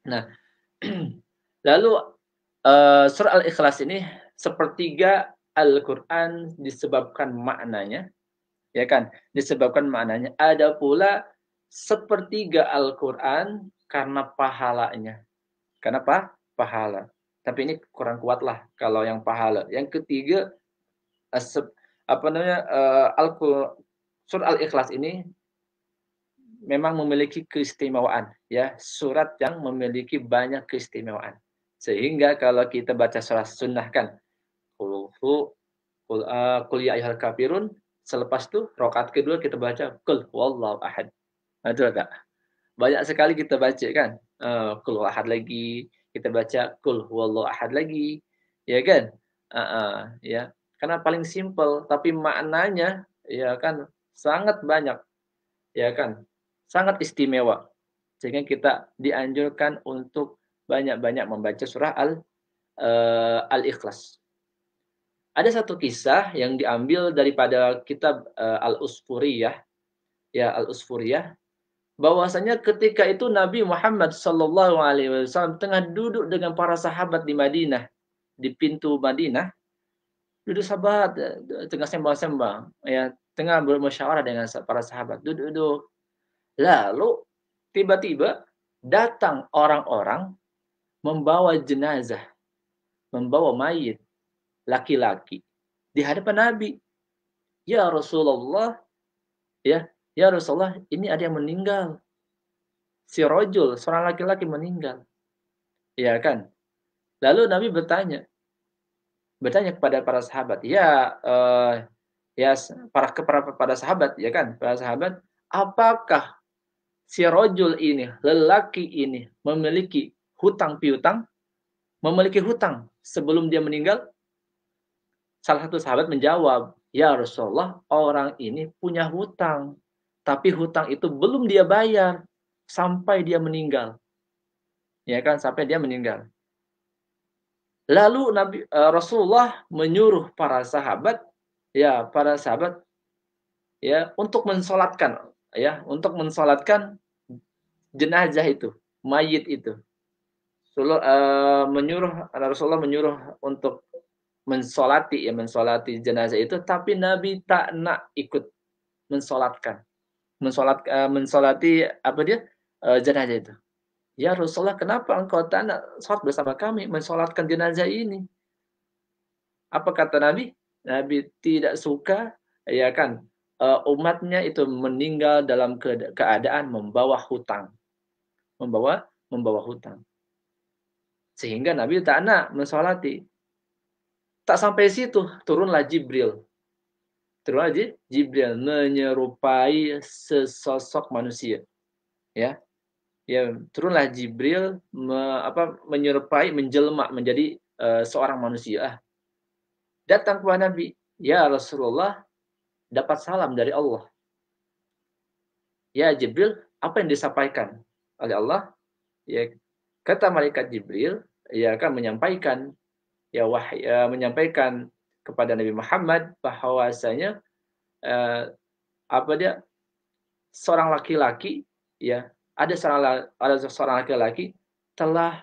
nah Lalu uh, surah Al-Ikhlas ini sepertiga Al-Qur'an disebabkan maknanya ya kan? Disebabkan maknanya ada pula sepertiga Al-Qur'an karena pahalanya. Kenapa? Pahala. Tapi ini kurang kuatlah kalau yang pahala. Yang ketiga eh, apa namanya? Uh, eh, Al surah Al-Ikhlas ini memang memiliki keistimewaan ya surat yang memiliki banyak keistimewaan sehingga kalau kita baca surat sunnah kan kulhu kul, kul kafirun selepas itu rokat kedua kita baca kul wallahu ahad nah, betul tak banyak sekali kita baca kan uh, eh, kul ahad lagi kita baca kul wallahu ahad lagi ya kan uh, uh, ya karena paling simple tapi maknanya ya kan sangat banyak ya kan sangat istimewa. Sehingga kita dianjurkan untuk banyak-banyak membaca surah Al uh, Al-Ikhlas. Ada satu kisah yang diambil daripada kitab uh, Al-Usfuriyah ya Al-Usfuriyah bahwasanya ketika itu Nabi Muhammad Shallallahu Alaihi Wasallam tengah duduk dengan para sahabat di Madinah di pintu Madinah duduk sahabat eh, tengah sembah-sembah, ya tengah bermusyawarah dengan para sahabat duduk-duduk Lalu tiba-tiba datang orang-orang membawa jenazah, membawa mayit laki-laki di hadapan Nabi. Ya Rasulullah, ya, ya Rasulullah, ini ada yang meninggal. Si rojul, seorang laki-laki meninggal. Ya kan? Lalu Nabi bertanya, bertanya kepada para sahabat, ya uh, ya para kepada para sahabat, ya kan, para sahabat, apakah si rojul ini, lelaki ini memiliki hutang piutang, memiliki hutang sebelum dia meninggal? Salah satu sahabat menjawab, Ya Rasulullah, orang ini punya hutang. Tapi hutang itu belum dia bayar sampai dia meninggal. Ya kan, sampai dia meninggal. Lalu Nabi uh, Rasulullah menyuruh para sahabat, ya para sahabat, ya untuk mensolatkan ya untuk mensolatkan jenazah itu, mayit itu. Rasulullah eh, uh, menyuruh Rasulullah menyuruh untuk mensolati ya mensolati jenazah itu, tapi Nabi tak nak ikut mensolatkan, mensolat uh, mensolati apa dia uh, jenazah itu. Ya Rasulullah, kenapa engkau tak nak sholat bersama kami mensolatkan jenazah ini? Apa kata Nabi? Nabi tidak suka, ya kan? uh, umatnya itu meninggal dalam keadaan membawa hutang. Membawa membawa hutang. Sehingga Nabi tak nak mensolati. Tak sampai situ, turunlah Jibril. Turunlah Jibril menyerupai sesosok manusia. Ya. Ya, turunlah Jibril me, apa menyerupai menjelma menjadi uh, seorang manusia. Ah. Datang kepada Nabi, "Ya Rasulullah, dapat salam dari Allah. Ya Jibril, apa yang disampaikan oleh Allah? Ya, kata malaikat Jibril, ya akan menyampaikan ya wahai ya, menyampaikan kepada Nabi Muhammad bahwasanya eh, apa dia seorang laki-laki ya ada seorang ada seorang laki-laki telah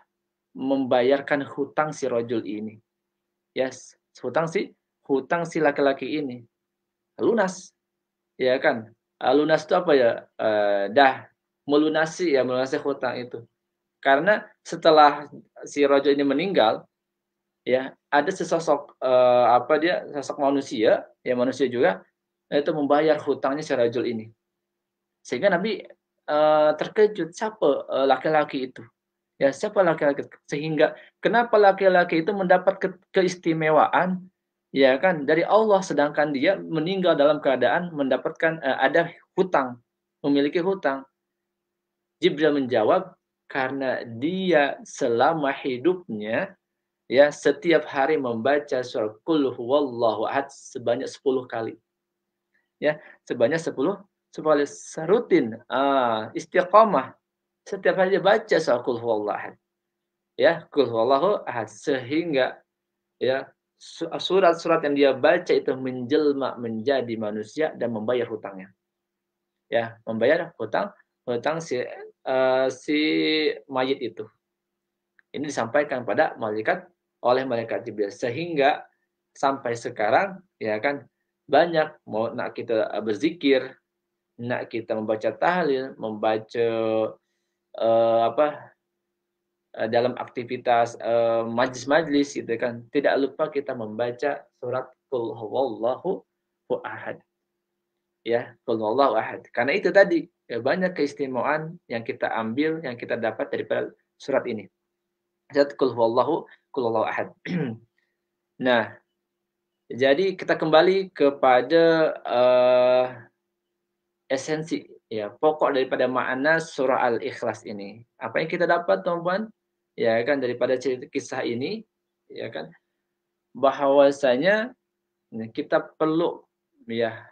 membayarkan hutang si rojul ini. Yes, hutang si hutang si laki-laki ini lunas ya kan ah, lunas itu apa ya eh, dah melunasi ya melunasi hutang itu karena setelah si rojo ini meninggal ya ada sesosok eh, apa dia sosok manusia ya manusia juga itu membayar hutangnya si rajul ini sehingga nabi eh, terkejut siapa laki eh, laki-laki itu ya siapa laki-laki sehingga kenapa laki-laki itu mendapat ke keistimewaan ya kan dari Allah sedangkan dia meninggal dalam keadaan mendapatkan uh, ada hutang memiliki hutang Jibril menjawab karena dia selama hidupnya ya setiap hari membaca surah Qul huwallahu ahad sebanyak 10 kali ya sebanyak 10 sebanyak serutin uh, ah, istiqomah setiap hari dia baca surah Qul huwallahu ahad ya Qul huwallahu ahad sehingga ya surat-surat yang dia baca itu menjelma menjadi manusia dan membayar hutangnya. Ya, membayar hutang hutang si uh, si mayit itu. Ini disampaikan pada malaikat oleh malaikat Jibril sehingga sampai sekarang ya kan banyak mau nak kita eh, berzikir, nak kita membaca tahlil, membaca uh, apa Eh, dalam aktivitas eh, majlis-majlis gitu kan tidak lupa kita membaca surat kul huwallahu ahad ya kul huwallahu ahad karena itu tadi ya, banyak keistimewaan yang kita ambil yang kita dapat dari surat ini surat kul huwallahu kul huwallahu ahad nah jadi kita kembali kepada uh, esensi ya pokok daripada makna surah al-ikhlas ini apa yang kita dapat teman-teman ya kan daripada cerita kisah ini ya kan bahwasanya ya, kita perlu ya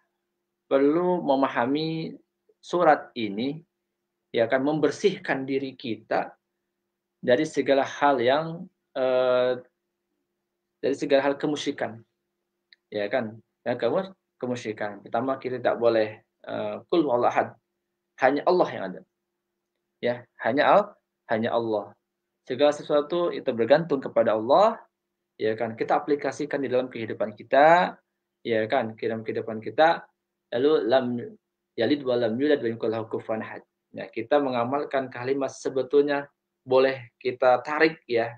perlu memahami surat ini ya kan membersihkan diri kita dari segala hal yang eh, dari segala hal kemusyrikan ya kan yang kamu kemusyrikan pertama kita tidak boleh eh, kul hanya Allah yang ada ya hanya al hanya Allah segala sesuatu itu bergantung kepada Allah ya kan kita aplikasikan di dalam kehidupan kita ya kan Di dalam kehidupan kita lalu lam yalid wa lam yulad wa ya kita mengamalkan kalimat sebetulnya boleh kita tarik ya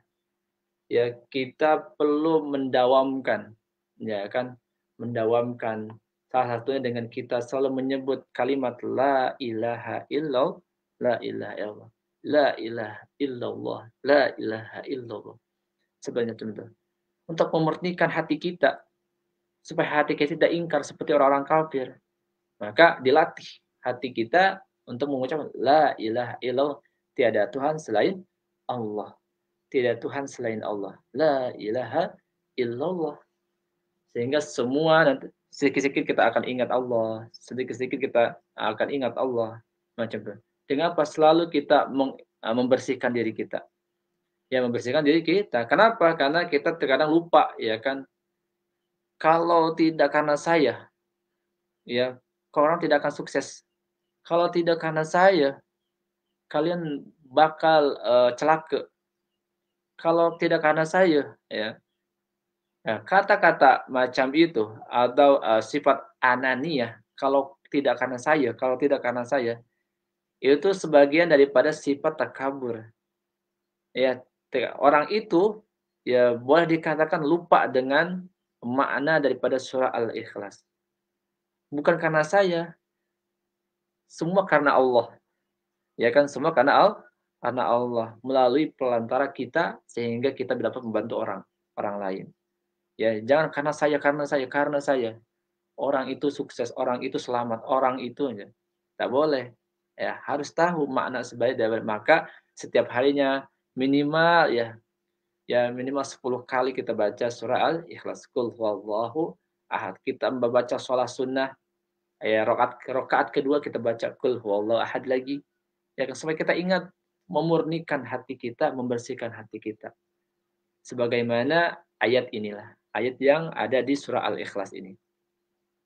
ya kita perlu mendawamkan ya kan mendawamkan salah satunya dengan kita selalu menyebut kalimat la ilaha illallah la ilaha illallah La ilaha illallah, la ilaha illallah. Sebanyak itu. Untuk memurnikan hati kita, supaya hati kita tidak ingkar seperti orang-orang kafir. Maka dilatih hati kita untuk mengucap la ilaha illallah, tiada Tuhan selain Allah. Tidak Tuhan selain Allah. La ilaha illallah. Sehingga semua nanti sedikit-sedikit kita akan ingat Allah, sedikit-sedikit kita akan ingat Allah. Macam itu dengan apa selalu kita ah, membersihkan diri kita. Ya, membersihkan diri kita. Kenapa? Karena kita terkadang lupa, ya kan. Kalau tidak karena saya, ya, orang tidak akan sukses. Kalau tidak karena saya, kalian bakal uh, celaka. Kalau tidak karena saya, ya. kata nah, kata-kata macam itu atau uh, sifat anania, kalau tidak karena saya, kalau tidak karena saya, itu sebagian daripada sifat takabur. Ya, orang itu ya boleh dikatakan lupa dengan makna daripada surah Al-Ikhlas. Bukan karena saya, semua karena Allah. Ya kan semua karena Allah, karena Allah melalui pelantara kita sehingga kita dapat membantu orang orang lain. Ya, jangan karena saya, karena saya, karena saya. Orang itu sukses, orang itu selamat, orang itu ya. Tak boleh ya harus tahu makna sebaik dari maka setiap harinya minimal ya ya minimal 10 kali kita baca surah al-ikhlas kul wallahu ahad kita membaca sholat sunnah ya rokaat rokaat kedua kita baca kul wallahu ahad lagi ya supaya kita ingat memurnikan hati kita membersihkan hati kita sebagaimana ayat inilah ayat yang ada di surah al-ikhlas ini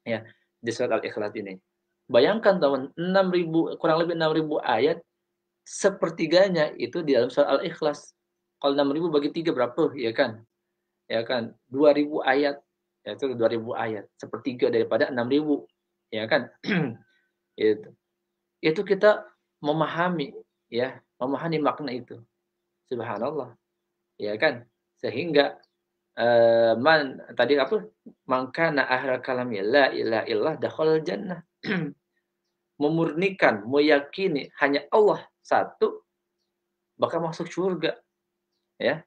ya di surah al-ikhlas ini Bayangkan teman, 6000 kurang lebih 6000 ayat sepertiganya itu di dalam surat Al-Ikhlas. Kalau 6000 bagi 3 berapa? Ya kan? Ya kan? 2000 ayat. Ya itu 2000 ayat, sepertiga daripada 6000. Ya kan? itu. Itu kita memahami ya, memahami makna itu. Subhanallah. Ya kan? Sehingga Eh, man tadi apa mangkana ahra kalami la ilaha illallah dakhal jannah memurnikan meyakini hanya Allah satu bakal masuk surga ya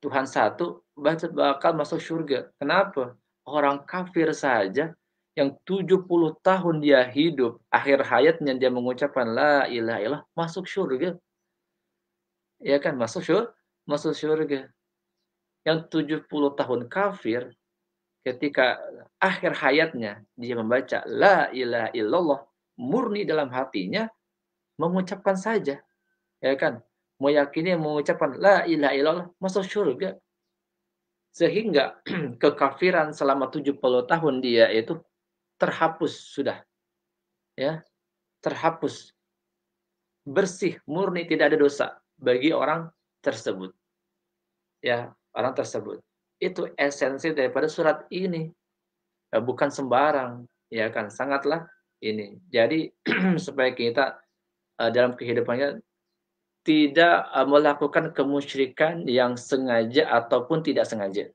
Tuhan satu bakal masuk surga kenapa orang kafir saja yang 70 tahun dia hidup, akhir hayatnya dia mengucapkan la ilaha illallah, masuk surga. Ya kan, masuk surga, masuk surga yang 70 tahun kafir ketika akhir hayatnya dia membaca la ilaha illallah murni dalam hatinya mengucapkan saja ya kan meyakini mengucapkan la ilaha illallah masuk surga sehingga kekafiran selama 70 tahun dia itu terhapus sudah ya terhapus bersih murni tidak ada dosa bagi orang tersebut ya orang tersebut. Itu esensi daripada surat ini. Eh, bukan sembarang, ya kan? Sangatlah ini. Jadi supaya kita eh, dalam kehidupannya tidak eh, melakukan kemusyrikan yang sengaja ataupun tidak sengaja.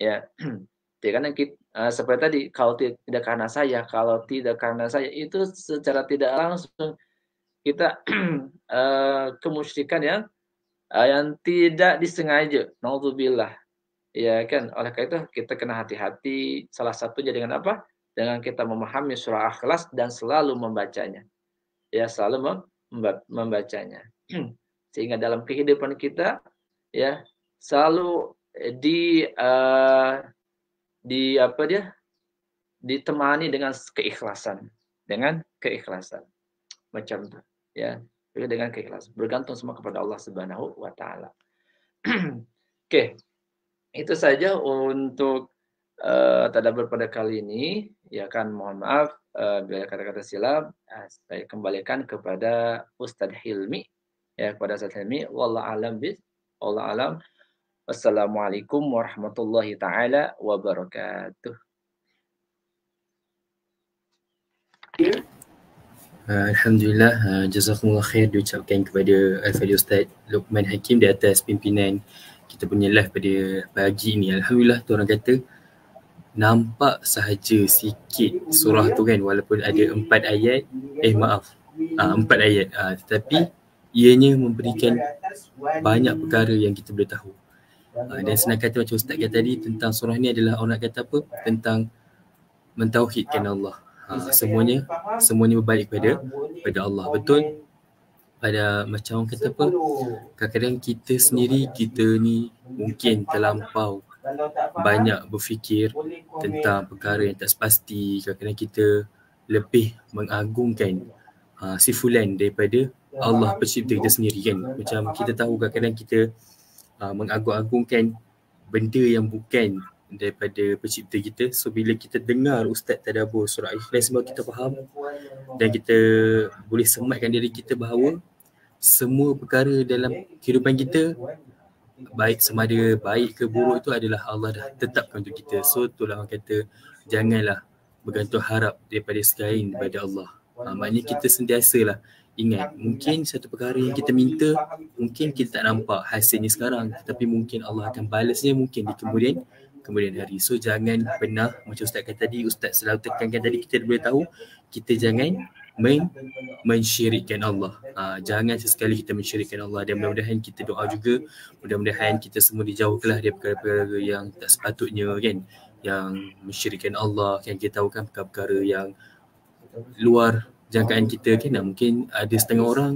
Ya. Ya kan kita seperti tadi kalau tidak karena saya, kalau tidak karena saya itu secara tidak langsung kita kemusyrikan yang Eh, yang tidak disengaja. Nauzubillah. Ya kan? Oleh karena itu kita kena hati-hati salah satunya dengan apa? Dengan kita memahami surah Ikhlas dan selalu membacanya. Ya, selalu membacanya. Sehingga dalam kehidupan kita ya selalu di uh, di apa dia? ditemani dengan keikhlasan, dengan keikhlasan. Macam itu, ya ya, dengan keikhlasan. Bergantung semua kepada Allah Subhanahu wa taala. Oke. Okay. Itu saja untuk uh, tadabbur pada kali ini. Ya kan mohon maaf uh, kata-kata silap. Uh, saya kembalikan kepada Ustadz Hilmi. Ya kepada Ustaz Hilmi. Wallah alam bis. Wallah alam. Wassalamualaikum warahmatullahi taala wabarakatuh. Yeah. Uh, Alhamdulillah, uh, jazakumullah khair diucapkan kepada Al-Fadhil Ustaz Luqman Hakim di atas pimpinan kita punya live pada pagi ini. Alhamdulillah tu orang kata nampak sahaja sikit surah tu kan walaupun ada empat ayat, eh maaf, uh, empat ayat uh, tetapi ianya memberikan banyak perkara yang kita boleh tahu. Uh, dan senang kata macam Ustaz kata tadi tentang surah ni adalah orang kata apa? Tentang mentauhidkan Allah semuanya semuanya berbalik ah, kepada kepada Allah betul pada macam orang kata apa kadang-kadang kita sendiri kita ni mungkin terlampau banyak berfikir tentang perkara yang tak pasti kadang-kadang kita lebih mengagungkan uh, si fulan daripada Allah pencipta kita sendiri kan macam kita tahu kadang-kadang kita uh, ah, mengagung-agungkan benda yang bukan daripada pencipta kita. So bila kita dengar Ustaz Tadabur surah Ikhlas sebab kita faham dan kita boleh sematkan diri kita bahawa semua perkara dalam kehidupan kita baik semada baik ke buruk itu adalah Allah dah tetapkan untuk kita. So itulah orang kata janganlah bergantung harap daripada sekain daripada Allah. Ha, maknanya kita sentiasalah ingat mungkin satu perkara yang kita minta mungkin kita tak nampak hasilnya sekarang tapi mungkin Allah akan balasnya mungkin di kemudian kemudian hari. So jangan pernah macam Ustaz kata tadi, Ustaz selalu tekankan tadi kita boleh tahu kita jangan men mensyirikkan Allah. Uh, jangan sesekali kita mensyirikkan Allah dan mudah-mudahan kita doa juga. Mudah-mudahan kita semua dijauhkanlah dari perkara-perkara yang tak sepatutnya kan yang mensyirikkan Allah kan kita tahu kan perkara-perkara yang luar jangkaan kita kan mungkin ada setengah orang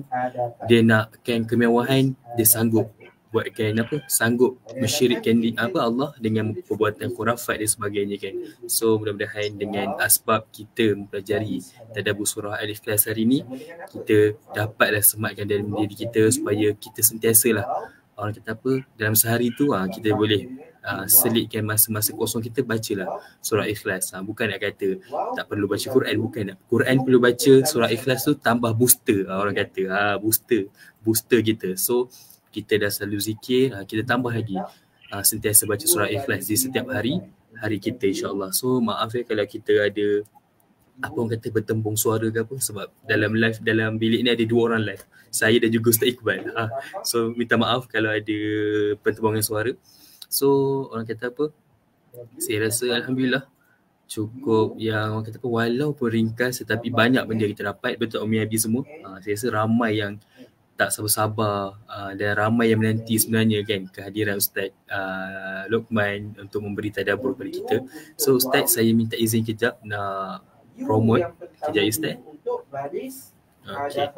dia nak kan kemewahan dia sanggup buat buatkan apa sanggup eh, mensyirikkan apa Allah dengan perbuatan khurafat dan sebagainya kan. So mudah-mudahan dengan asbab kita mempelajari tadabbur surah Alif Lam hari ini kita dapatlah semakkan dalam diri kita supaya kita sentiasalah orang kata apa dalam sehari tu ah kita boleh Uh, selitkan masa-masa kosong kita bacalah surah ikhlas ha, ah, bukan nak kata tak perlu baca Quran bukan nak Quran perlu baca surah ikhlas tu tambah booster uh, orang kata ha, booster booster kita so kita dah selalu zikir, uh, kita tambah lagi uh, sentiasa baca surah ikhlas di setiap hari, hari kita insyaAllah. So maaf ya kalau kita ada apa orang kata bertembung suara ke apa sebab dalam live dalam bilik ni ada dua orang live saya dan juga Ustaz Iqbal ha. so minta maaf kalau ada pertembungan suara so orang kata apa saya rasa Alhamdulillah cukup yang orang kata apa walaupun ringkas tetapi banyak benda kita dapat betul Umi Abi semua ha, saya rasa ramai yang tak sabar-sabar uh, dan ramai yang menanti sebenarnya kan kehadiran Ustaz uh, Lokman untuk memberi tadabur kepada kita. So Ustaz saya minta izin kejap nak promote kejap Ustaz. Okay.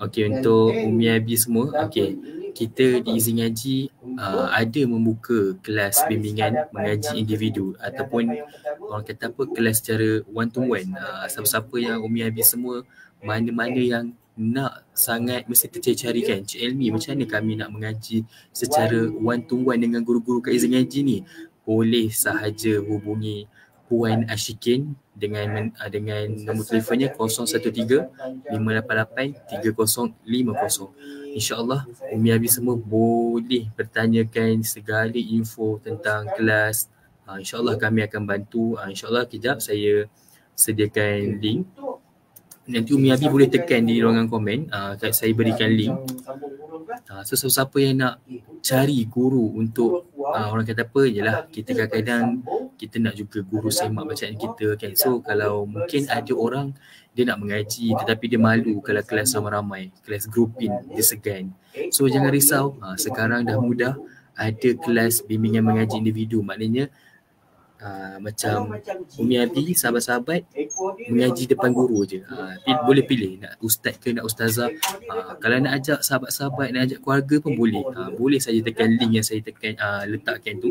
Okey untuk Umi Abi semua, Okay, Kita di Izin Ngaji uh, ada membuka kelas bimbingan mengaji individu ataupun orang kata apa kelas secara one to one. Uh, siapa-siapa yang Umi Abi semua mana-mana yang nak sangat mesti tercari-cari kan Cik Elmi macam mana kami nak mengaji secara one to one dengan guru-guru Kak Izzah Ngaji ni boleh sahaja hubungi Puan Ashikin dengan ah, dengan nombor telefonnya 013-588-3050 InsyaAllah Umi Abi semua boleh bertanyakan segala info tentang kelas ah, InsyaAllah kami akan bantu ah, InsyaAllah kejap saya sediakan link nanti Umi Abi boleh tekan di ruangan komen uh, saya berikan link uh, so siapa-siapa yang nak cari guru untuk uh, orang kata apa ialah kita kadang-kadang kita nak juga guru semak bacaan kita kan so kalau mungkin ada orang dia nak mengaji tetapi dia malu kalau kelas ramai-ramai kelas grouping dia segan so jangan risau uh, sekarang dah mudah ada kelas bimbingan mengaji individu maknanya uh, macam Umi Abi, sahabat-sahabat mengaji depan guru je. Uh, ah, ah, pilih, boleh pilih nak ustaz ke nak ustazah. Uh, kalau nak ajak sahabat-sahabat, nak ajak keluarga pun boleh. Uh, boleh saja tekan link yang saya tekan uh, letakkan tu.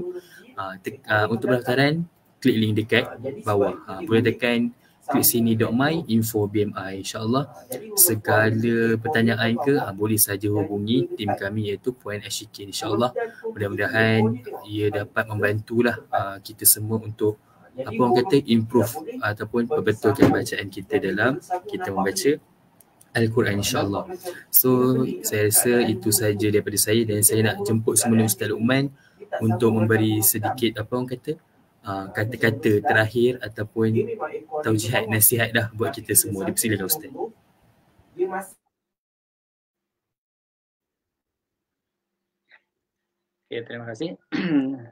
Uh, te- uh, untuk pendaftaran, klik link dekat bawah. Uh, boleh tekan sini fitsini.my info BMI insyaAllah segala pertanyaan ke ha, boleh saja hubungi tim kami iaitu Puan Ashik insyaAllah mudah-mudahan ia dapat membantulah ha, kita semua untuk apa orang kata improve ataupun perbetulkan bacaan kita dalam kita membaca Al-Quran insyaAllah so saya rasa itu saja daripada saya dan saya nak jemput semula Ustaz Luqman untuk memberi sedikit apa orang kata Ah, kata-kata terakhir ataupun taujihat nasihat dah buat kita semua. Dipersilakan Ustaz. Okay, terima kasih.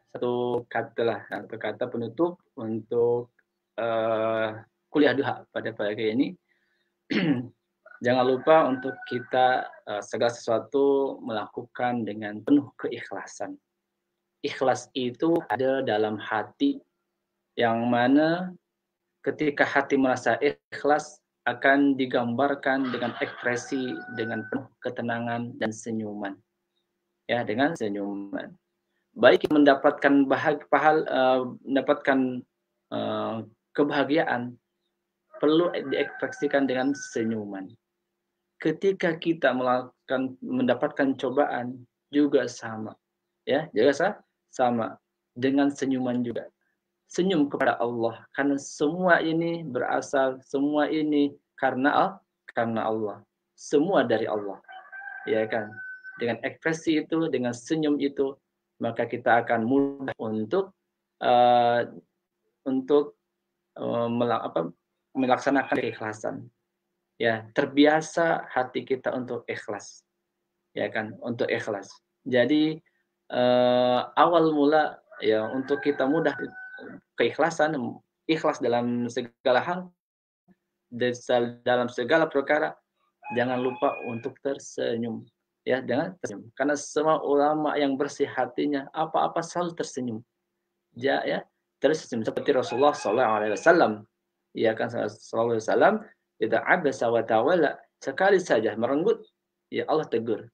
Satu kata lah, satu kata penutup untuk uh, kuliah duha pada pagi ini. Jangan lupa untuk kita uh, segala sesuatu melakukan dengan penuh keikhlasan. Ikhlas itu ada dalam hati yang mana ketika hati merasa ikhlas akan digambarkan dengan ekspresi dengan penuh ketenangan dan senyuman. Ya, dengan senyuman. Baik mendapatkan bahag, pahal, uh, mendapatkan uh, kebahagiaan perlu diekspresikan dengan senyuman. Ketika kita melakukan mendapatkan cobaan juga sama. Ya, juga sama dengan senyuman juga senyum kepada Allah karena semua ini berasal semua ini karena Allah karena Allah semua dari Allah ya kan dengan ekspresi itu dengan senyum itu maka kita akan mudah untuk uh, untuk uh, apa, melaksanakan keikhlasan ya terbiasa hati kita untuk ikhlas ya kan untuk ikhlas jadi uh, awal mula ya untuk kita mudah keikhlasan ikhlas dalam segala hal dalam segala perkara jangan lupa untuk tersenyum ya jangan tersenyum karena semua ulama yang bersih hatinya apa-apa selalu tersenyum ya ya tersenyum seperti Rasulullah SAW, Alaihi Wasallam ya kan Shallallahu Alaihi Wasallam tidak abasa wa sekali saja merenggut ya Allah tegur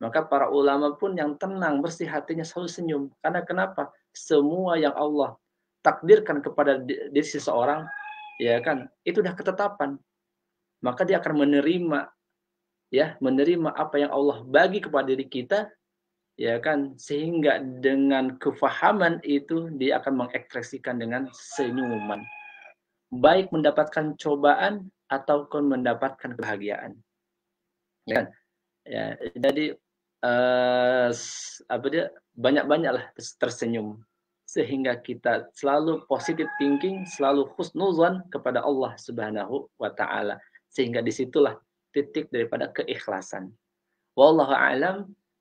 maka para ulama pun yang tenang bersih hatinya selalu senyum karena kenapa semua yang Allah takdirkan kepada diri seseorang ya kan itu sudah ketetapan maka dia akan menerima ya menerima apa yang Allah bagi kepada diri kita ya kan sehingga dengan kefahaman itu dia akan mengekspresikan dengan senyuman baik mendapatkan cobaan ataupun mendapatkan kebahagiaan ya kan? ya jadi uh, apa dia banyak-banyaklah tersenyum sehingga kita selalu positive thinking, selalu husnuzan kepada Allah Subhanahu wa taala. Sehingga disitulah titik daripada keikhlasan. Wallahu alam.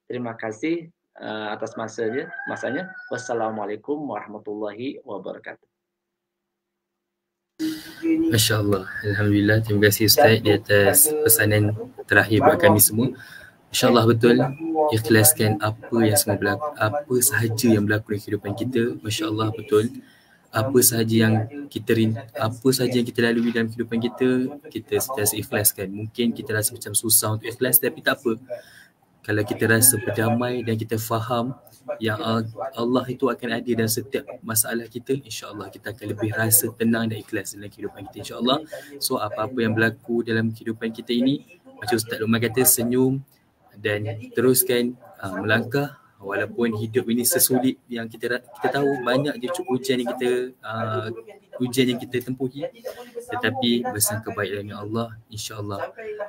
Terima kasih uh, atas masanya. Masanya. Wassalamualaikum warahmatullahi wabarakatuh. Masya Allah. Alhamdulillah. Terima kasih Ustaz di atas pesanan terakhir bagi kami semua. InsyaAllah betul ikhlaskan apa yang semua berlaku, apa sahaja yang berlaku dalam kehidupan kita. insyaallah betul apa sahaja yang kita apa sahaja yang kita lalui dalam kehidupan kita kita sentiasa ikhlaskan mungkin kita rasa macam susah untuk ikhlas tapi tak apa kalau kita rasa berdamai dan kita faham yang Allah itu akan ada dalam setiap masalah kita insyaallah kita akan lebih rasa tenang dan ikhlas dalam kehidupan kita insyaallah so apa-apa yang berlaku dalam kehidupan kita ini macam Ustaz Rumah kata senyum dan teruskan uh, melangkah walaupun hidup ini sesulit yang kita kita tahu banyak je ujian yang kita uh, ujian yang kita tempuhi tetapi bersangka kebaikan dengan Allah insyaallah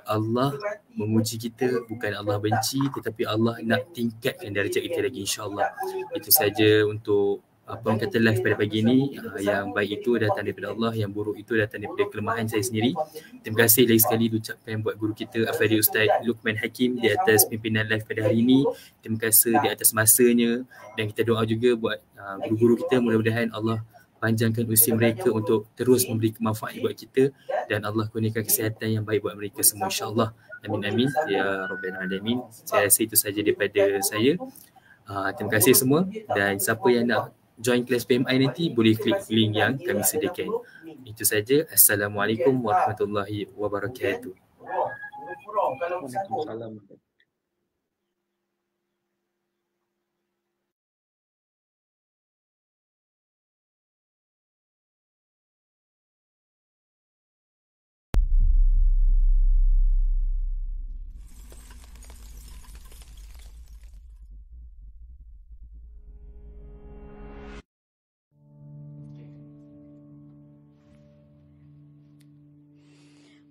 Allah menguji kita bukan Allah benci tetapi Allah nak tingkatkan darjat kita lagi insyaallah itu saja untuk apa orang kata live pada pagi ini ah, yang baik itu datang daripada Allah yang buruk itu datang daripada kelemahan saya sendiri terima kasih lagi sekali ucapkan buat guru kita Afari Ustaz Luqman Hakim di atas pimpinan live pada hari ini terima kasih di atas masanya dan kita doa juga buat ah, guru-guru kita mudah-mudahan Allah panjangkan usia mereka untuk terus memberi kemanfaat buat kita dan Allah kurniakan kesihatan yang baik buat mereka semua insyaAllah amin amin ya Rabbil Alamin saya rasa itu saja daripada saya uh, terima kasih semua dan siapa yang nak join kelas PMI nanti boleh klik link yang kami sediakan. Itu saja. Assalamualaikum warahmatullahi wabarakatuh. wabarakatuh.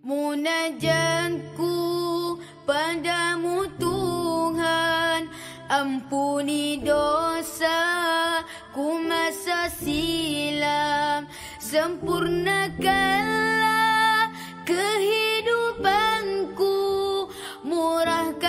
Munajanku padamu Tuhan Ampuni dosa ku masa silam Sempurnakanlah kehidupanku Murahkan